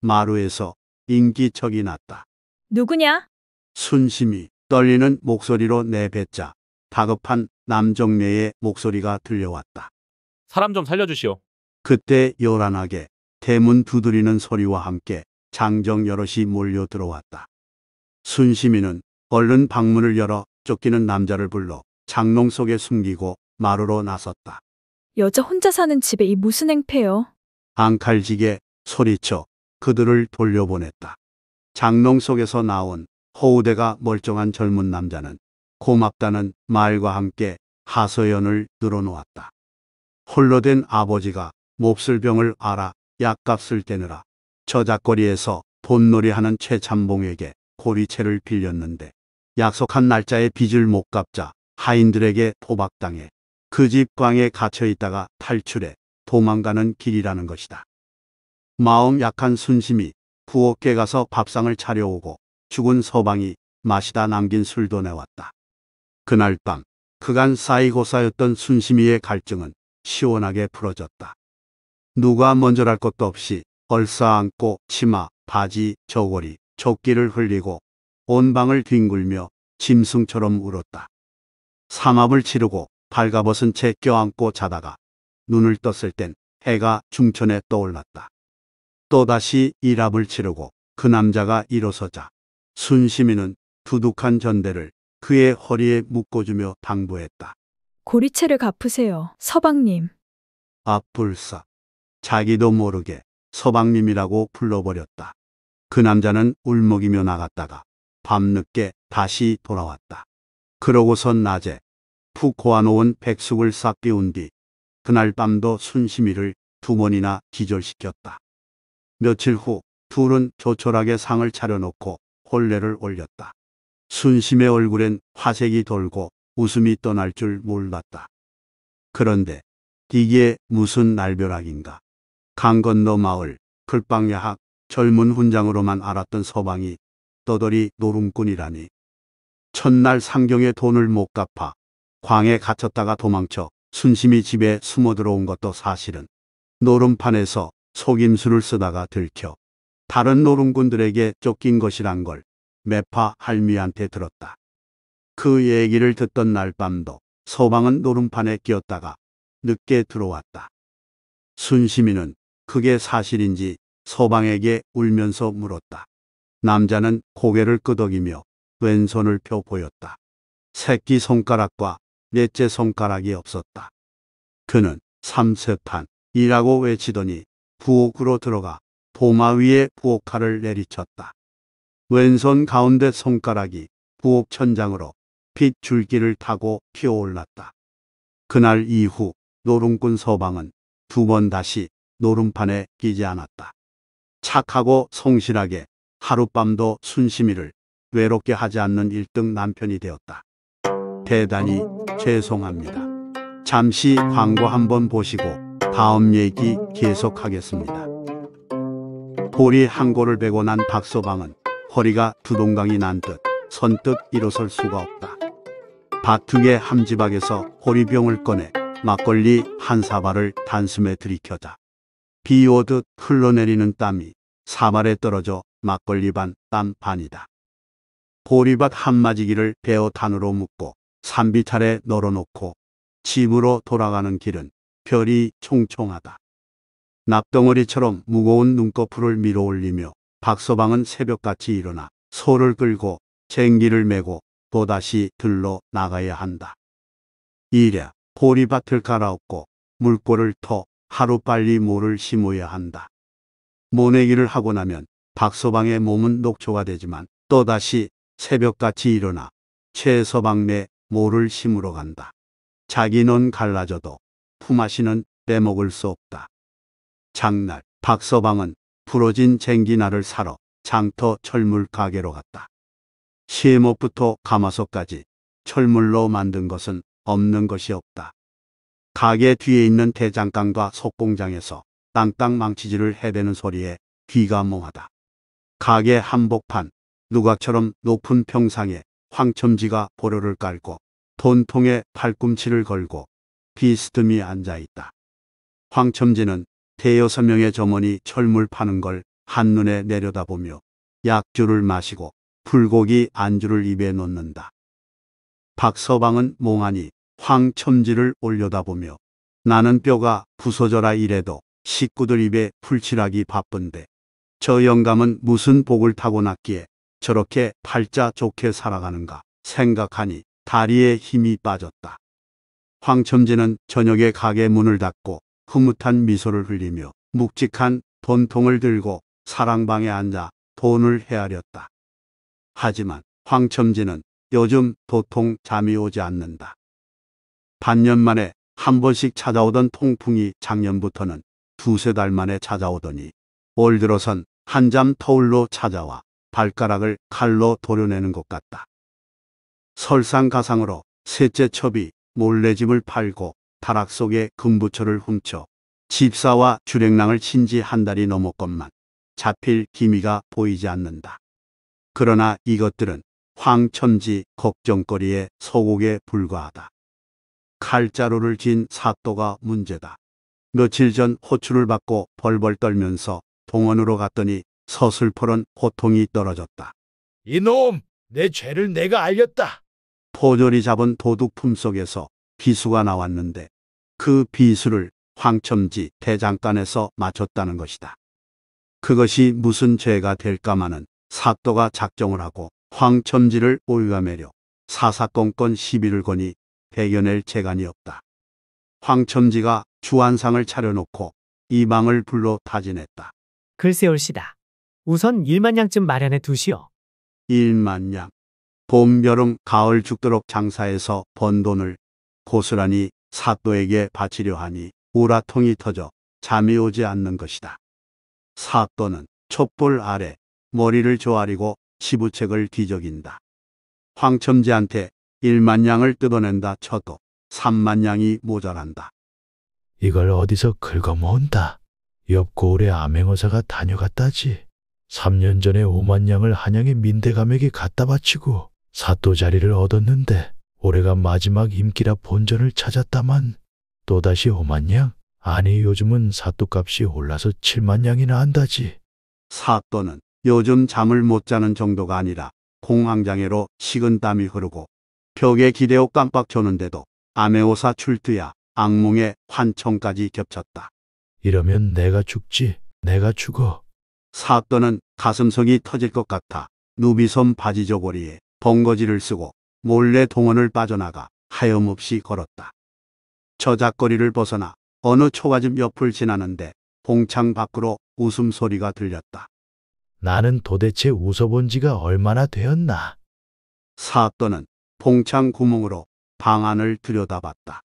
마루에서 인기척이 났다. 누구냐? 순심이 떨리는 목소리로 내뱉자 다급한 남정래의 목소리가 들려왔다. 사람 좀 살려주시오. 그때 요란하게 대문 두드리는 소리와 함께 장정 여럿이 몰려 들어왔다. 순심이는 얼른 방문을 열어 쫓기는 남자를 불러 장롱 속에 숨기고 마루로 나섰다. 여자 혼자 사는 집에 이 무슨 행패요? 앙칼지게 소리쳐 그들을 돌려보냈다. 장롱 속에서 나온 호우대가 멀쩡한 젊은 남자는 고맙다는 말과 함께 하소연을 늘어놓았다. 홀로 된 아버지가 몹쓸 병을 알아 약값을 떼느라 저작거리에서 돈놀이하는 최참봉에게 고리채를 빌렸는데 약속한 날짜에 빚을 못 갚자 하인들에게 포박당해 그 집 광에 갇혀 있다가 탈출해 도망가는 길이라는 것이다. 마음 약한 순심이 부엌에 가서 밥상을 차려오고 죽은 서방이 마시다 남긴 술도 내왔다. 그날 밤 그간 쌓이고 쌓였던 순심이의 갈증은 시원하게 풀어졌다. 누가 먼저랄 것도 없이 얼싸안고 치마, 바지, 저고리, 조끼를 흘리고 온 방을 뒹굴며 짐승처럼 울었다. 삼합을 치르고 발가벗은 채 껴안고 자다가 눈을 떴을 땐 해가 중천에 떠올랐다. 또다시 이랍을 치르고 그 남자가 일어서자 순심이는 두둑한 전대를 그의 허리에 묶어주며 당부했다. 고리채를 갚으세요, 서방님. 앞불사. 아, 자기도 모르게 서방님이라고 불러버렸다. 그 남자는 울먹이며 나갔다가 밤늦게 다시 돌아왔다. 그러고선 낮에 푹 고아놓은 백숙을 싹 비운 뒤 그날 밤도 순심이를 두 번이나 기절시켰다. 며칠 후 둘은 조촐하게 상을 차려놓고 혼례를 올렸다. 순심의 얼굴엔 화색이 돌고 웃음이 떠날 줄 몰랐다. 그런데 이게 무슨 날벼락인가. 강 건너 마을, 글방야학, 젊은 훈장으로만 알았던 서방이 떠돌이 노름꾼이라니. 첫날 상경에 돈을 못 갚아 광에 갇혔다가 도망쳐 순심이 집에 숨어 들어온 것도 사실은 노름판에서 속임수를 쓰다가 들켜 다른 노름꾼들에게 쫓긴 것이란 걸 매파 할미한테 들었다. 그 얘기를 듣던 날 밤도 소방은 노름판에 끼었다가 늦게 들어왔다. 순심이는 그게 사실인지 소방에게 울면서 물었다. 남자는 고개를 끄덕이며 왼손을 펴 보였다. 새끼 손가락과 넷째 손가락이 없었다. 그는 삼세판이라고 외치더니 부엌으로 들어가 도마 위에 부엌칼을 내리쳤다. 왼손 가운데 손가락이 부엌 천장으로 빛 줄기를 타고 피어올랐다. 그날 이후 노름꾼 서방은 두 번 다시 노름판에 끼지 않았다. 착하고 성실하게 하룻밤도 순심이를 외롭게 하지 않는 1등 남편이 되었다. 대단히 죄송합니다. 잠시 광고 한번 보시고 다음 얘기 계속하겠습니다. 고리 한 고를 베고 난 박서방은 허리가 두동강이 난 듯 선뜻 일어설 수가 없다. 밭두개 함지박에서 호리병을 꺼내 막걸리 한 사발을 단숨에 들이켜다. 비 오듯 흘러내리는 땀이 사발에 떨어져 막걸리 반, 땀 반이다. 보리밭 한마지기를 베어탄으로 묶고 산비탈에 널어놓고 짐으로 돌아가는 길은 별이 총총하다. 납덩어리처럼 무거운 눈꺼풀을 밀어올리며 박서방은 새벽같이 일어나 소를 끌고 쟁기를 메고 또다시 들러 나가야 한다. 이랴 보리밭을 갈아엎고 물꼬를 터 하루빨리 모를 심어야 한다. 모내기를 하고 나면 박서방의 몸은 녹초가 되지만 또다시 새벽같이 일어나 최서방내 모를 심으러 간다. 자기 는 갈라져도 품앗이는 빼먹을 수 없다. 장날 박서방은 부러진 쟁기나를 사러 장터 철물 가게로 갔다. 시에목부터 가마솥까지 철물로 만든 것은 없는 것이 없다. 가게 뒤에 있는 대장간과 속공장에서 땅땅 망치질을 해대는 소리에 귀가 멍하다. 가게 한복판, 누각처럼 높은 평상에 황첨지가 보료를 깔고 돈통에 팔꿈치를 걸고 비스듬히 앉아있다. 황첨지는 대여섯 명의 점원이 철물 파는 걸 한눈에 내려다보며 약주를 마시고 불고기 안주를 입에 놓는다. 박서방은 몽하니 황첨지를 올려다보며 나는 뼈가 부서져라 이래도 식구들 입에 풀칠하기 바쁜데 저 영감은 무슨 복을 타고났기에 저렇게 팔자 좋게 살아가는가 생각하니 다리에 힘이 빠졌다. 황첨지는 저녁에 가게 문을 닫고 흐뭇한 미소를 흘리며 묵직한 돈통을 들고 사랑방에 앉아 돈을 헤아렸다. 하지만 황첨지는 요즘 도통 잠이 오지 않는다. 반년 만에 한 번씩 찾아오던 통풍이 작년부터는 두세 달 만에 찾아오더니 올 들어선 한잠 터울로 찾아와 발가락을 칼로 도려내는 것 같다. 설상가상으로 셋째 첩이 몰래 짐을 팔고 다락 속에 금부처를 훔쳐 집사와 주랭랑을 친 지 한 달이 넘었건만 잡힐 기미가 보이지 않는다. 그러나 이것들은 황천지 걱정거리의 소곡에 불과하다. 칼자루를 진 사또가 문제다. 며칠 전 호출을 받고 벌벌 떨면서 동원으로 갔더니 서슬퍼런 고통이 떨어졌다. 이놈! 내 죄를 내가 알렸다. 포졸이 잡은 도둑 품속에서 비수가 나왔는데 그 비수를 황첨지 대장간에서 맞췄다는 것이다. 그것이 무슨 죄가 될까마는 사또가 작정을 하고 황첨지를 올가매려 사사건건 시비를 거니 배견낼 재간이 없다. 황첨지가 주안상을 차려놓고 이망을 불러 타진했다. 글쎄올시다. 우선 1만냥쯤 마련해 두시오. 1만냥. 봄, 여름, 가을 죽도록 장사해서 번 돈을 고스란히 사또에게 바치려 하니 우라통이 터져 잠이 오지 않는 것이다. 사또는 촛불 아래 머리를 조아리고 시부책을 뒤적인다. 황첨지한테 1만 냥을 뜯어낸다 쳐도 3만 냥이 모자란다. 이걸 어디서 긁어모은다. 옆 고을에 암행어사가 다녀갔다지. 3년 전에 5만 냥을 한양의 민대감에게 갖다 바치고 사또 자리를 얻었는데 올해가 마지막 임기라 본전을 찾았다만 또다시 5만 냥? 아니 요즘은 사또값이 올라서 7만 냥이나 한다지. 사또는 요즘 잠을 못 자는 정도가 아니라 공황장애로 식은 땀이 흐르고 벽에 기대어 깜빡 조는데도 암메오사 출두야 악몽에 환청까지 겹쳤다. 이러면 내가 죽지. 내가 죽어. 사또는 가슴성이 터질 것 같아 누비섬 바지 저고리에 봉거지를 쓰고 몰래 동원을 빠져나가 하염없이 걸었다. 저작거리를 벗어나 어느 초가집 옆을 지나는데 봉창 밖으로 웃음소리가 들렸다. 나는 도대체 웃어본 지가 얼마나 되었나? 사또는 봉창 구멍으로 방 안을 들여다봤다.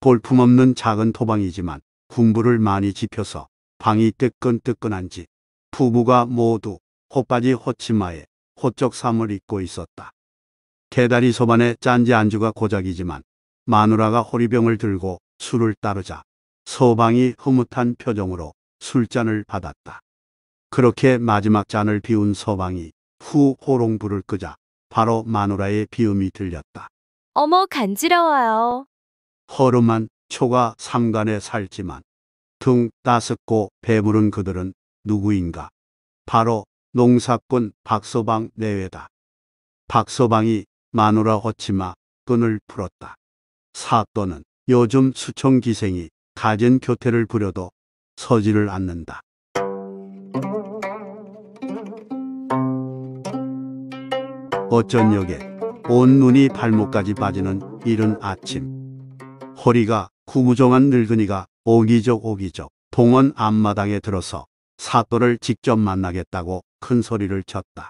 볼품없는 작은 토방이지만 군부를 많이 지펴서 방이 뜨끈뜨끈한지 부부가 모두 호빠지 호치마에 호적삼을 입고 있었다. 개다리 소반에 짠지 안주가 고작이지만 마누라가 호리병을 들고 술을 따르자 소방이 흐뭇한 표정으로 술잔을 받았다. 그렇게 마지막 잔을 비운 소방이 후 호롱불을 끄자 바로 마누라의 비음이 들렸다. 어머 간지러워요. 허름한 초가 삼간에 살지만 등 따숩고 배부른 그들은 누구인가? 바로 농사꾼 박서방 내외다. 박서방이 마누라 어치마 끈을 풀었다. 사또는 요즘 수청 기생이 가진 교태를 부려도 서지를 않는다. 어쩐 역에 온 눈이 발목까지 빠지는 이른 아침. 허리가 구무정한 늙은이가 오기적 오기적 동원 앞마당에 들어서 사또를 직접 만나겠다고 큰 소리를 쳤다.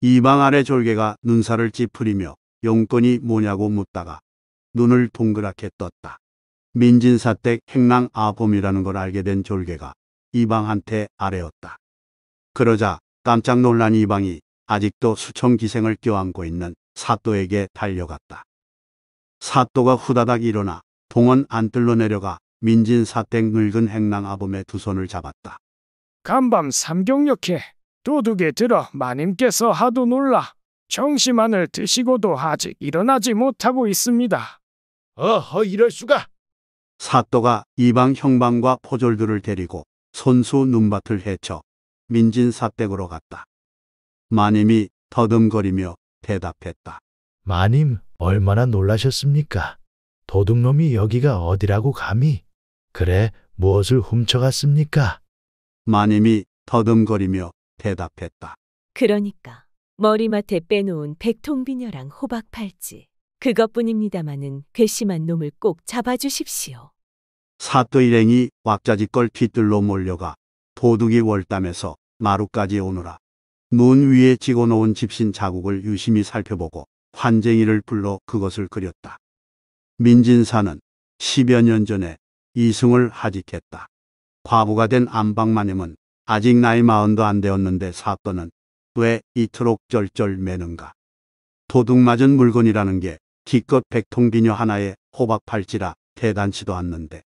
이방 아래 졸개가 눈살을 찌푸리며 용건이 뭐냐고 묻다가 눈을 동그랗게 떴다. 민진사댁 행랑 아범이라는 걸 알게 된 졸개가 이방한테 아래었다 그러자 깜짝 놀란 이방이 아직도 수청 기생을 껴안고 있는 사또에게 달려갔다. 사또가 후다닥 일어나 동원 안뜰로 내려가 민진 사땡 늙은 행랑 아범의 두 손을 잡았다. 간밤 삼경역해 도둑에 들어 마님께서 하도 놀라 정심안을 드시고도 아직 일어나지 못하고 있습니다. 어허 이럴 수가. 사또가 이방 형방과 포졸들을 데리고 손수 눈밭을 헤쳐 민진 사댁으로 갔다. 마님이 더듬거리며 대답했다. 마님, 얼마나 놀라셨습니까? 도둑놈이 여기가 어디라고 감히? 그래, 무엇을 훔쳐갔습니까? 마님이 더듬거리며 대답했다. 그러니까 머리맡에 빼놓은 백통비녀랑 호박팔찌. 그것뿐입니다마는 괘씸한 놈을 꼭 잡아주십시오. 사또 일행이 왁자지껄 뒤뜰로 몰려가 도둑이 월담에서 마루까지 오느라 눈 위에 찍어놓은 집신 자국을 유심히 살펴보고 환쟁이를 불러 그것을 그렸다. 민진사는 10여 년 전에 이승을 하직했다. 과부가 된 안방마님은 아직 나이 마흔도 안 되었는데 사건은 왜 이토록 쩔쩔매는가. 도둑맞은 물건이라는 게 기껏 백통비녀 하나에 호박 팔지라 대단치도 않는데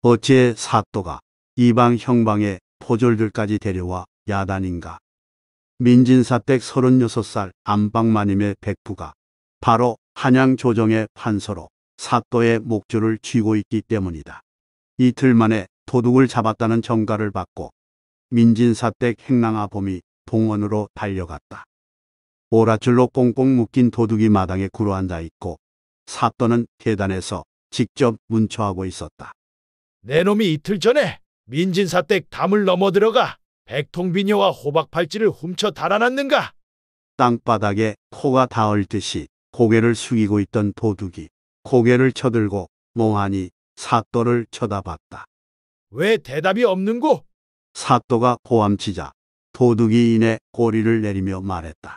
어찌에 사또가 이방 형방에 포졸들까지 데려와 야단인가. 민진사댁 36살 안방마님의 백부가 바로 한양 조정의 판서로 사또의 목줄을 쥐고 있기 때문이다. 이틀 만에 도둑을 잡았다는 정가를 받고 민진사댁 행랑아범이 동원으로 달려갔다. 오라줄로 꽁꽁 묶인 도둑이 마당에 굴어앉아 있고 사또는 계단에서 직접 문초하고 있었다. 내 놈이 이틀 전에 민진사댁 담을 넘어 들어가 백통비녀와 호박팔찌를 훔쳐 달아났는가? 땅바닥에 코가 닿을 듯이 고개를 숙이고 있던 도둑이 고개를 쳐들고 몽하니 사또를 쳐다봤다. 왜 대답이 없는고? 사또가 고함치자 도둑이 인해 꼬리를 내리며 말했다.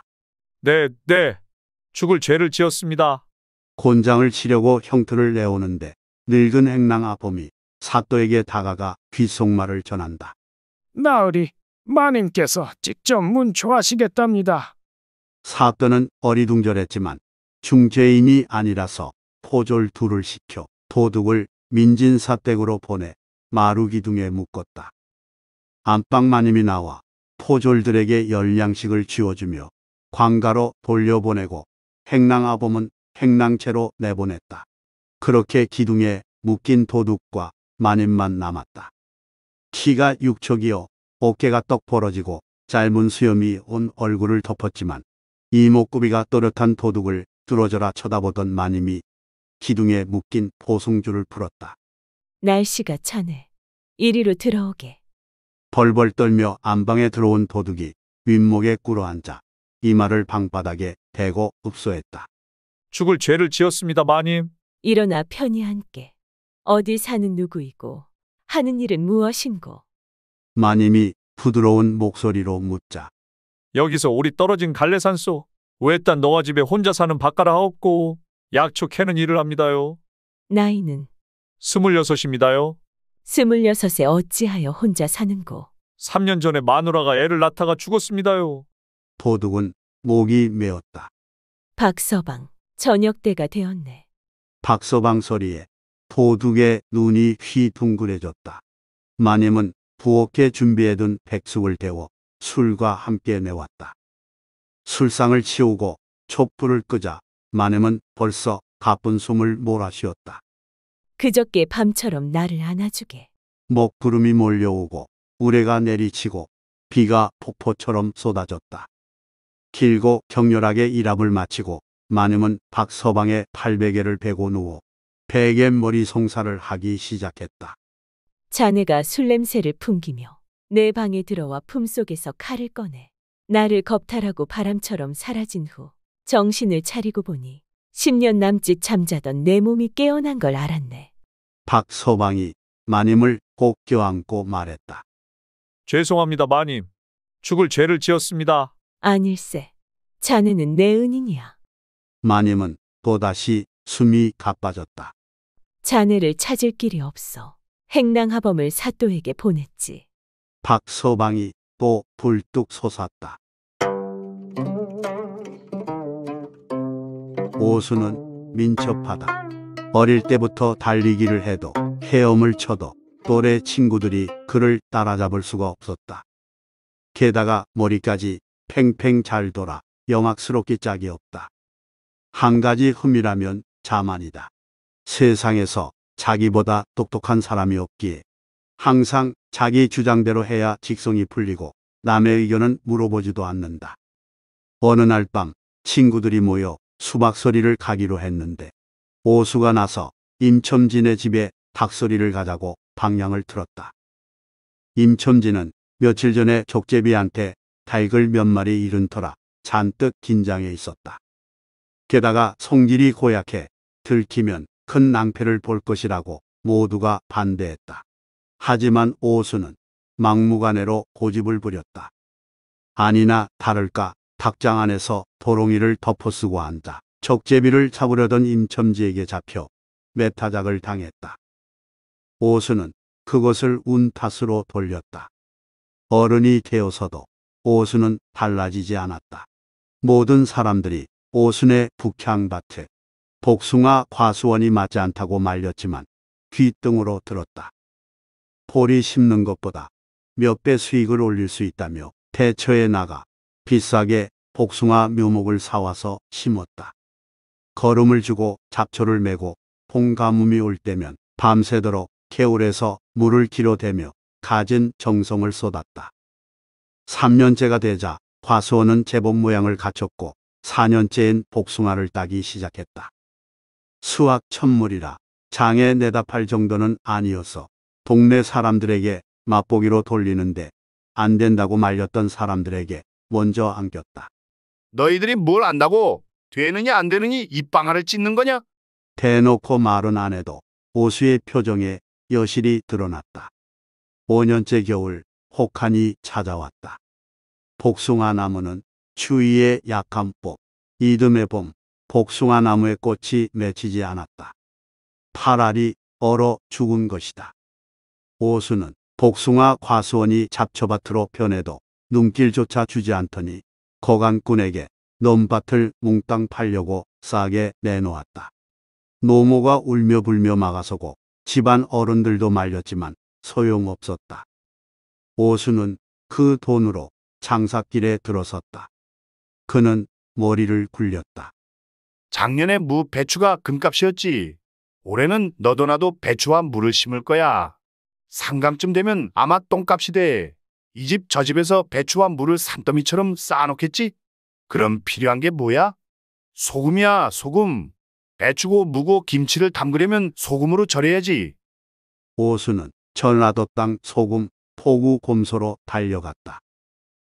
네, 네. 죽을 죄를 지었습니다. 곤장을 치려고 형틀을 내오는데 늙은 행랑 아범이 사또에게 다가가 귓속말을 전한다. 나으리, 마님께서 직접 문초하시겠답니다. 사또는 어리둥절했지만 중죄인이 아니라서 포졸 둘을 시켜 도둑을 민진사댁으로 보내 마루기둥에 묶었다. 안방마님이 나와 포졸들에게 열량식을 쥐어주며 광가로 돌려보내고 행랑아범은 행랑채로 내보냈다. 그렇게 기둥에 묶인 도둑과 마님만 남았다. 키가 6척이어 어깨가 떡 벌어지고 짧은 수염이 온 얼굴을 덮었지만 이목구비가 또렷한 도둑을 뚫어져라 쳐다보던 마님이 기둥에 묶인 포송줄을 풀었다. 날씨가 차네. 이리로 들어오게. 벌벌 떨며 안방에 들어온 도둑이 윗목에 꿇어앉아 이마를 방바닥에 대고 읍소했다. 죽을 죄를 지었습니다, 마님. 일어나 편히 앉게. 어디 사는 누구이고 하는 일은 무엇인고. 마님이 부드러운 목소리로 묻자 여기서 우리 떨어진 갈래산소. 왜 딴 너와 집에 혼자 사는 바가라 없고 약초 캐는 일을 합니다요. 나이는 스물여섯입니다요. 스물여섯에 어찌하여 혼자 사는고. 3년 전에 마누라가 애를 낳다가 죽었습니다요. 도둑은 목이 메었다. 박서방, 저녁 때가 되었네. 박서방 소리에 도둑의 눈이 휘둥그레졌다. 마님은 부엌에 준비해둔 백숙을 데워 술과 함께 내왔다. 술상을 치우고 촛불을 끄자 마 n 은 벌써 가쁜 숨을 몰아쉬었다. 그저께 밤처럼 나를 안아주게. 먹구름이 몰려오고 우레가 내리치고 비가 폭포처럼 쏟아졌다. 길고 격렬하게 일합을 마치고 마늠은 박서방의 팔베개를 베고 누워 베개 머리 송사를 하기 시작했다. 자네가 술 냄새를 풍기며 내 방에 들어와 품속에서 칼을 꺼내 나를 겁탈하고 바람처럼 사라진 후 정신을 차리고 보니 10년 남짓 잠자던 내 몸이 깨어난 걸 알았네. 박소방이 마님을 꼭 껴안고 말했다. 죄송합니다, 마님. 죽을 죄를 지었습니다. 아닐세. 자네는 내 은인이야. 마님은 또다시 숨이 가빠졌다. 자네를 찾을 길이 없어. 행랑하범을 사또에게 보냈지. 박서방이 또 불뚝 솟았다. 고수는 민첩하다. 어릴 때부터 달리기를 해도 헤엄을 쳐도 또래 친구들이 그를 따라잡을 수가 없었다. 게다가 머리까지 팽팽 잘 돌아 영악스럽기 짝이 없다. 한 가지 흠이라면 자만이다. 세상에서 자기보다 똑똑한 사람이 없기에 항상 자기 주장대로 해야 직성이 풀리고 남의 의견은 물어보지도 않는다. 어느 날 밤 친구들이 모여 수박소리를 가기로 했는데 오수가 나서 임첨진의 집에 닭소리를 가자고 방향을 틀었다. 임첨진은 며칠 전에 족제비한테 닭을 몇 마리 잃은 터라 잔뜩 긴장해 있었다. 게다가 성질이 고약해 들키면 큰 낭패를 볼 것이라고 모두가 반대했다. 하지만 오수는 막무가내로 고집을 부렸다. 아니나 다를까 닭장 안에서 호롱이를 덮어쓰고 앉아 적재비를 잡으려던 임첨지에게 잡혀 메타작을 당했다. 오수는 그것을 운 탓으로 돌렸다. 어른이 되어서도 오수는 달라지지 않았다. 모든 사람들이 오순의 북향밭에 복숭아 과수원이 맞지 않다고 말렸지만 귀등으로 들었다. 볼이 심는 것보다 몇 배 수익을 올릴 수 있다며 대처에 나가 비싸게 복숭아 묘목을 사와서 심었다. 걸음을 주고 잡초를 메고 봄가뭄이 올 때면 밤새도록 개울에서 물을 길어대며 가진 정성을 쏟았다. 3년째가 되자 과수원은 제법 모양을 갖췄고 4년째인 복숭아를 따기 시작했다. 수확 천물이라 장에 내답할 정도는 아니어서 동네 사람들에게 맛보기로 돌리는데 안 된다고 말렸던 사람들에게 먼저 안겼다. 너희들이 뭘 안다고 되느냐 안되느냐 입방아를 찢는 거냐? 대놓고 말은 안 해도 오수의 표정에 여실이 드러났다. 5년째 겨울 혹한이 찾아왔다. 복숭아 나무는 추위에 약한 법, 이듬해 봄 복숭아 나무의 꽃이 맺히지 않았다. 8알이 얼어 죽은 것이다. 오수는 복숭아 과수원이 잡초밭으로 변해도 눈길조차 주지 않더니 거간꾼에게 논밭을 몽땅 팔려고 싸게 내놓았다. 노모가 울며 불며 막아서고 집안 어른들도 말렸지만 소용없었다. 오수는 그 돈으로 장사길에 들어섰다. 그는 머리를 굴렸다. 작년에 무 배추가 금값이었지. 올해는 너도 나도 배추와 물을 심을 거야. 상감쯤 되면 아마 똥값이 돼. 이집저 집에서 배추와 물을 산더미처럼 쌓아놓겠지? 그럼 필요한 게 뭐야? 소금이야 소금. 배추고 무고 김치를 담그려면 소금으로 절여야지. 오수는 전라도 땅 소금 포구 곰소로 달려갔다.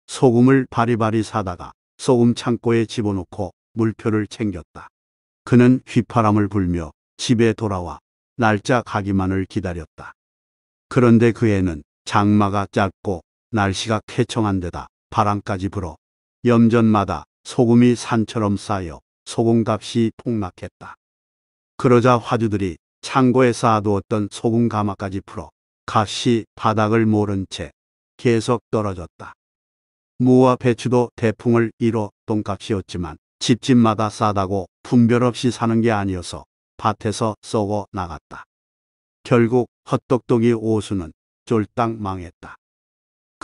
소금을 바리바리 사다가 소금 창고에 집어넣고 물표를 챙겼다. 그는 휘파람을 불며 집에 돌아와 날짜 가기만을 기다렸다. 그런데 그 해는 장마가 짧고 날씨가 쾌청한 데다 바람까지 불어 염전마다 소금이 산처럼 쌓여 소금값이 폭락했다. 그러자 화주들이 창고에 쌓아두었던 소금 가마까지 풀어 값이 바닥을 모른 채 계속 떨어졌다. 무와 배추도 대풍을 이뤄 돈값이었지만 집집마다 싸다고 분별 없이 사는 게 아니어서 밭에서 썩어 나갔다. 결국 헛똑똑이 오수는 쫄딱 망했다.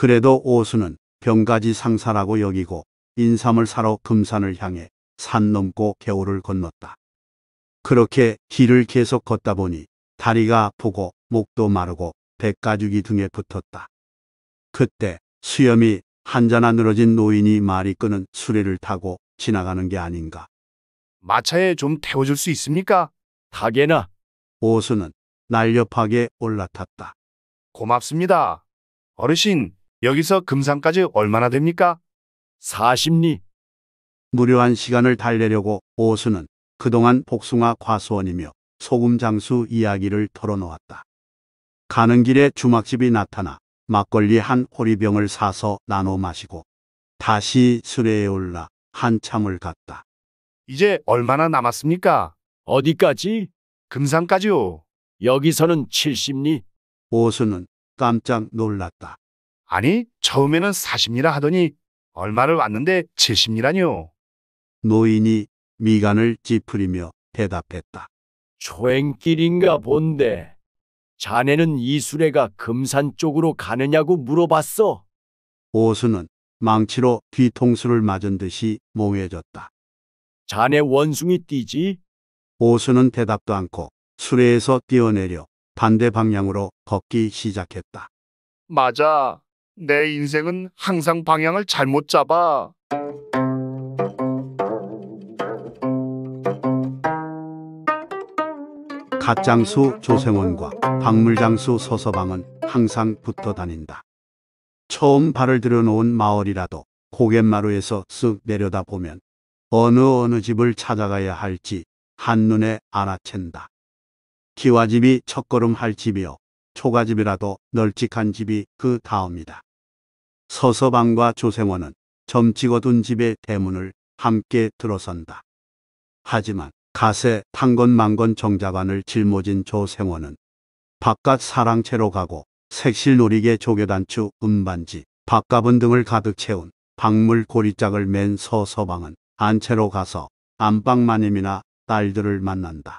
그래도 오수는 병가지 상사라고 여기고 인삼을 사러 금산을 향해 산 넘고 개울을 건넜다. 그렇게 길을 계속 걷다 보니 다리가 아프고 목도 마르고 배가죽이 등에 붙었다. 그때 수염이 한잔나 늘어진 노인이 말이 끄는 수레를 타고 지나가는 게 아닌가. 마차에 좀 태워줄 수 있습니까? 가게나. 오수는 날렵하게 올라탔다. 고맙습니다. 어르신, 여기서 금산까지 얼마나 됩니까? 40리. 무료한 시간을 달래려고 오수는 그동안 복숭아 과수원이며 소금 장수 이야기를 털어놓았다. 가는 길에 주막집이 나타나 막걸리 한 호리병을 사서 나눠 마시고 다시 수레에 올라 한참을 갔다. 이제 얼마나 남았습니까? 어디까지? 금산까지요. 여기서는 70리. 오수는 깜짝 놀랐다. 아니 처음에는 40리라 하더니 얼마를 왔는데 70리라뇨. 노인이 미간을 찌푸리며 대답했다. 초행길인가 본데. 자네는 이수레가 금산 쪽으로 가느냐고 물어봤어. 오수는 망치로 뒤통수를 맞은 듯이 몽해졌다. 자네 원숭이 뛰지? 오수는 대답도 않고 수레에서 뛰어내려 반대 방향으로 걷기 시작했다. 맞아. 내 인생은 항상 방향을 잘못 잡아. 갓장수 조생원과 박물장수 서서방은 항상 붙어 다닌다. 처음 발을 들여놓은 마을이라도 고갯마루에서 쓱 내려다보면 어느 어느 집을 찾아가야 할지 한눈에 알아챈다. 기와집이 첫걸음 할 집이요. 초가집이라도 널찍한 집이 그 다음이다. 서서방과 조생원은 점 찍어둔 집의 대문을 함께 들어선다. 하지만 가세 탄건 망건 정자관을 짊어진 조생원은 바깥 사랑채로 가고 색실 놀이개 조교단추 음반지 밥가분 등을 가득 채운 박물 고리짝을 맨 서서방은 안채로 가서 안방 마님이나 딸들을 만난다.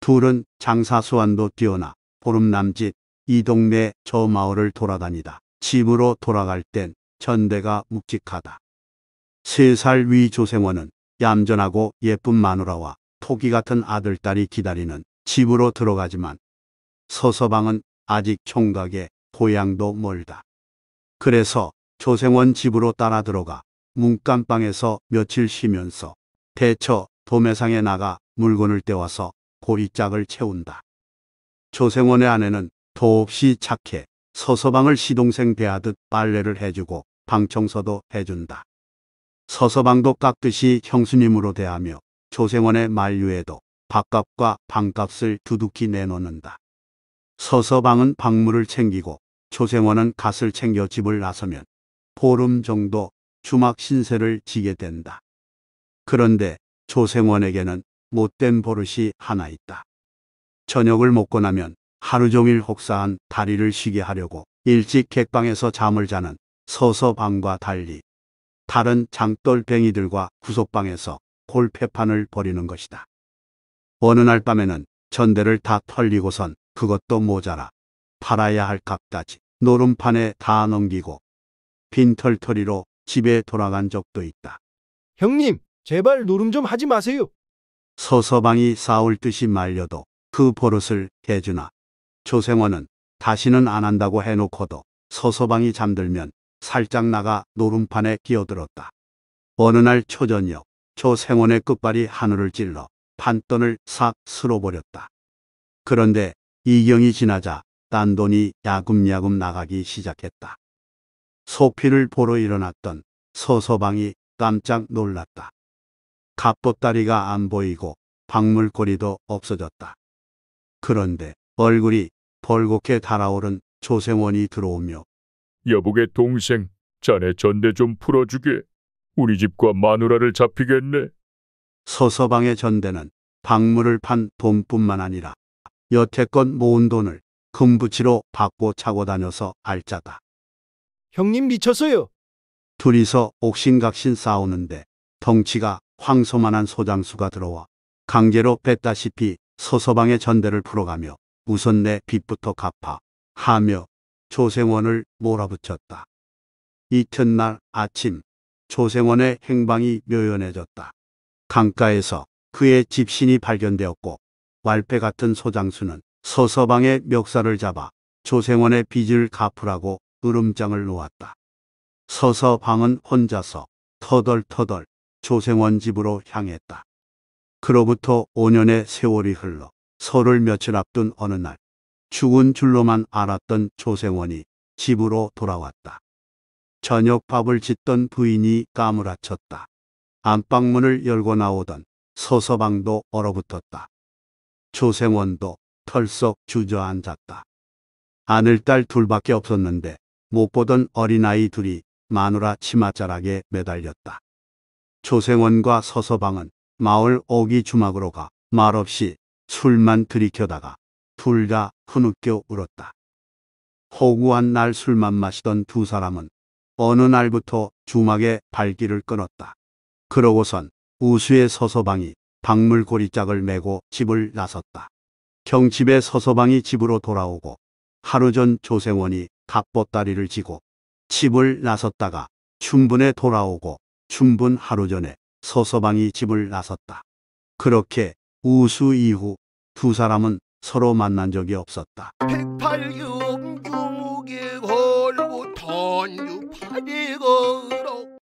둘은 장사수완도 뛰어나 보름남짓 이 동네 저 마을을 돌아다니다. 집으로 돌아갈 땐 전대가 묵직하다. 세 살 위 조생원은 얌전하고 예쁜 마누라와 토기 같은 아들딸이 기다리는 집으로 들어가지만 서서방은 아직 총각의 고향도 멀다. 그래서 조생원 집으로 따라 들어가 문간방에서 며칠 쉬면서 대처 도매상에 나가 물건을 떼와서 고리짝을 채운다. 조생원의 아내는 도없이 착해 서서방을 시동생 대하듯 빨래를 해주고 방청소도 해준다. 서서방도 깍듯이 형수님으로 대하며 조생원의 만류에도 밥값과 방값을 두둑히 내놓는다. 서서방은 박물을 챙기고 조생원은 갓을 챙겨 집을 나서면 보름 정도 주막 신세를 지게 된다. 그런데 조생원에게는 못된 버릇이 하나 있다. 저녁을 먹고 나면 하루 종일 혹사한 다리를 쉬게 하려고 일찍 객방에서 잠을 자는 서서 방과 달리 다른 장떨뱅이들과 구석방에서 골패판을 벌이는 것이다. 어느 날 밤에는 전대를 다 털리고선 그것도 모자라 팔아야 할 값까지 노름판에 다 넘기고 빈털터리로 집에 돌아간 적도 있다. 형님, 제발 노름 좀 하지 마세요. 서서방이 싸울 듯이 말려도 그 버릇을 대주나 조생원은 다시는 안 한다고 해놓고도 서서방이 잠들면 살짝 나가 노름판에 끼어들었다. 어느 날 초저녁 조생원의 끝발이 하늘을 찔러 판돈을 싹 쓸어버렸다. 그런데 이경이 지나자 딴 돈이 야금야금 나가기 시작했다. 소피를 보러 일어났던 서서방이 깜짝 놀랐다. 갑법다리가 안 보이고 박물거리도 없어졌다. 그런데 얼굴이 벌겋게 달아오른 조생원이 들어오며 여보게 동생, 자네 전대 좀 풀어주게. 우리 집과 마누라를 잡히겠네. 서서방의 전대는 박물을 판 돈뿐만 아니라 여태껏 모은 돈을 금붙이로 받고 차고 다녀서 알짜다. 형님 미쳤어요. 둘이서 옥신각신 싸우는데 덩치가 황소만한 소장수가 들어와 강제로 뺐다시피 서서방의 전대를 풀어가며 우선 내 빚부터 갚아 하며 조생원을 몰아붙였다. 이튿날 아침 조생원의 행방이 묘연해졌다. 강가에서 그의 집신이 발견되었고 왈패 같은 소장수는 서서방의 멱살을 잡아 조생원의 빚을 갚으라고 으름장을 놓았다. 서서방은 혼자서 터덜터덜 조생원 집으로 향했다. 그로부터 5년의 세월이 흘러 설을 며칠 앞둔 어느 날 죽은 줄로만 알았던 조생원이 집으로 돌아왔다. 저녁 밥을 짓던 부인이 까무라쳤다. 안방문을 열고 나오던 서서방도 얼어붙었다. 조생원도 털썩 주저앉았다. 아들딸 둘밖에 없었는데 못 보던 어린아이 둘이 마누라 치마자락에 매달렸다. 조생원과 서서방은 마을 오기 주막으로 가 말없이 술만 들이켜다가 둘 다 흐느껴 울었다. 허구한 날 술만 마시던 두 사람은 어느 날부터 주막에 발길을 끊었다. 그러고선 우수의 서서방이 박물고리짝을 메고 집을 나섰다. 경집의 서서방이 집으로 돌아오고 하루 전 조생원이 갑보다리를 지고 집을 나섰다가 춘분에 돌아오고 춘분 하루 전에 서서방이 집을 나섰다. 그렇게 우수 이후 두 사람은 서로 만난 적이 없었다. 백팔 영국의 걸고 던유 파리 걸어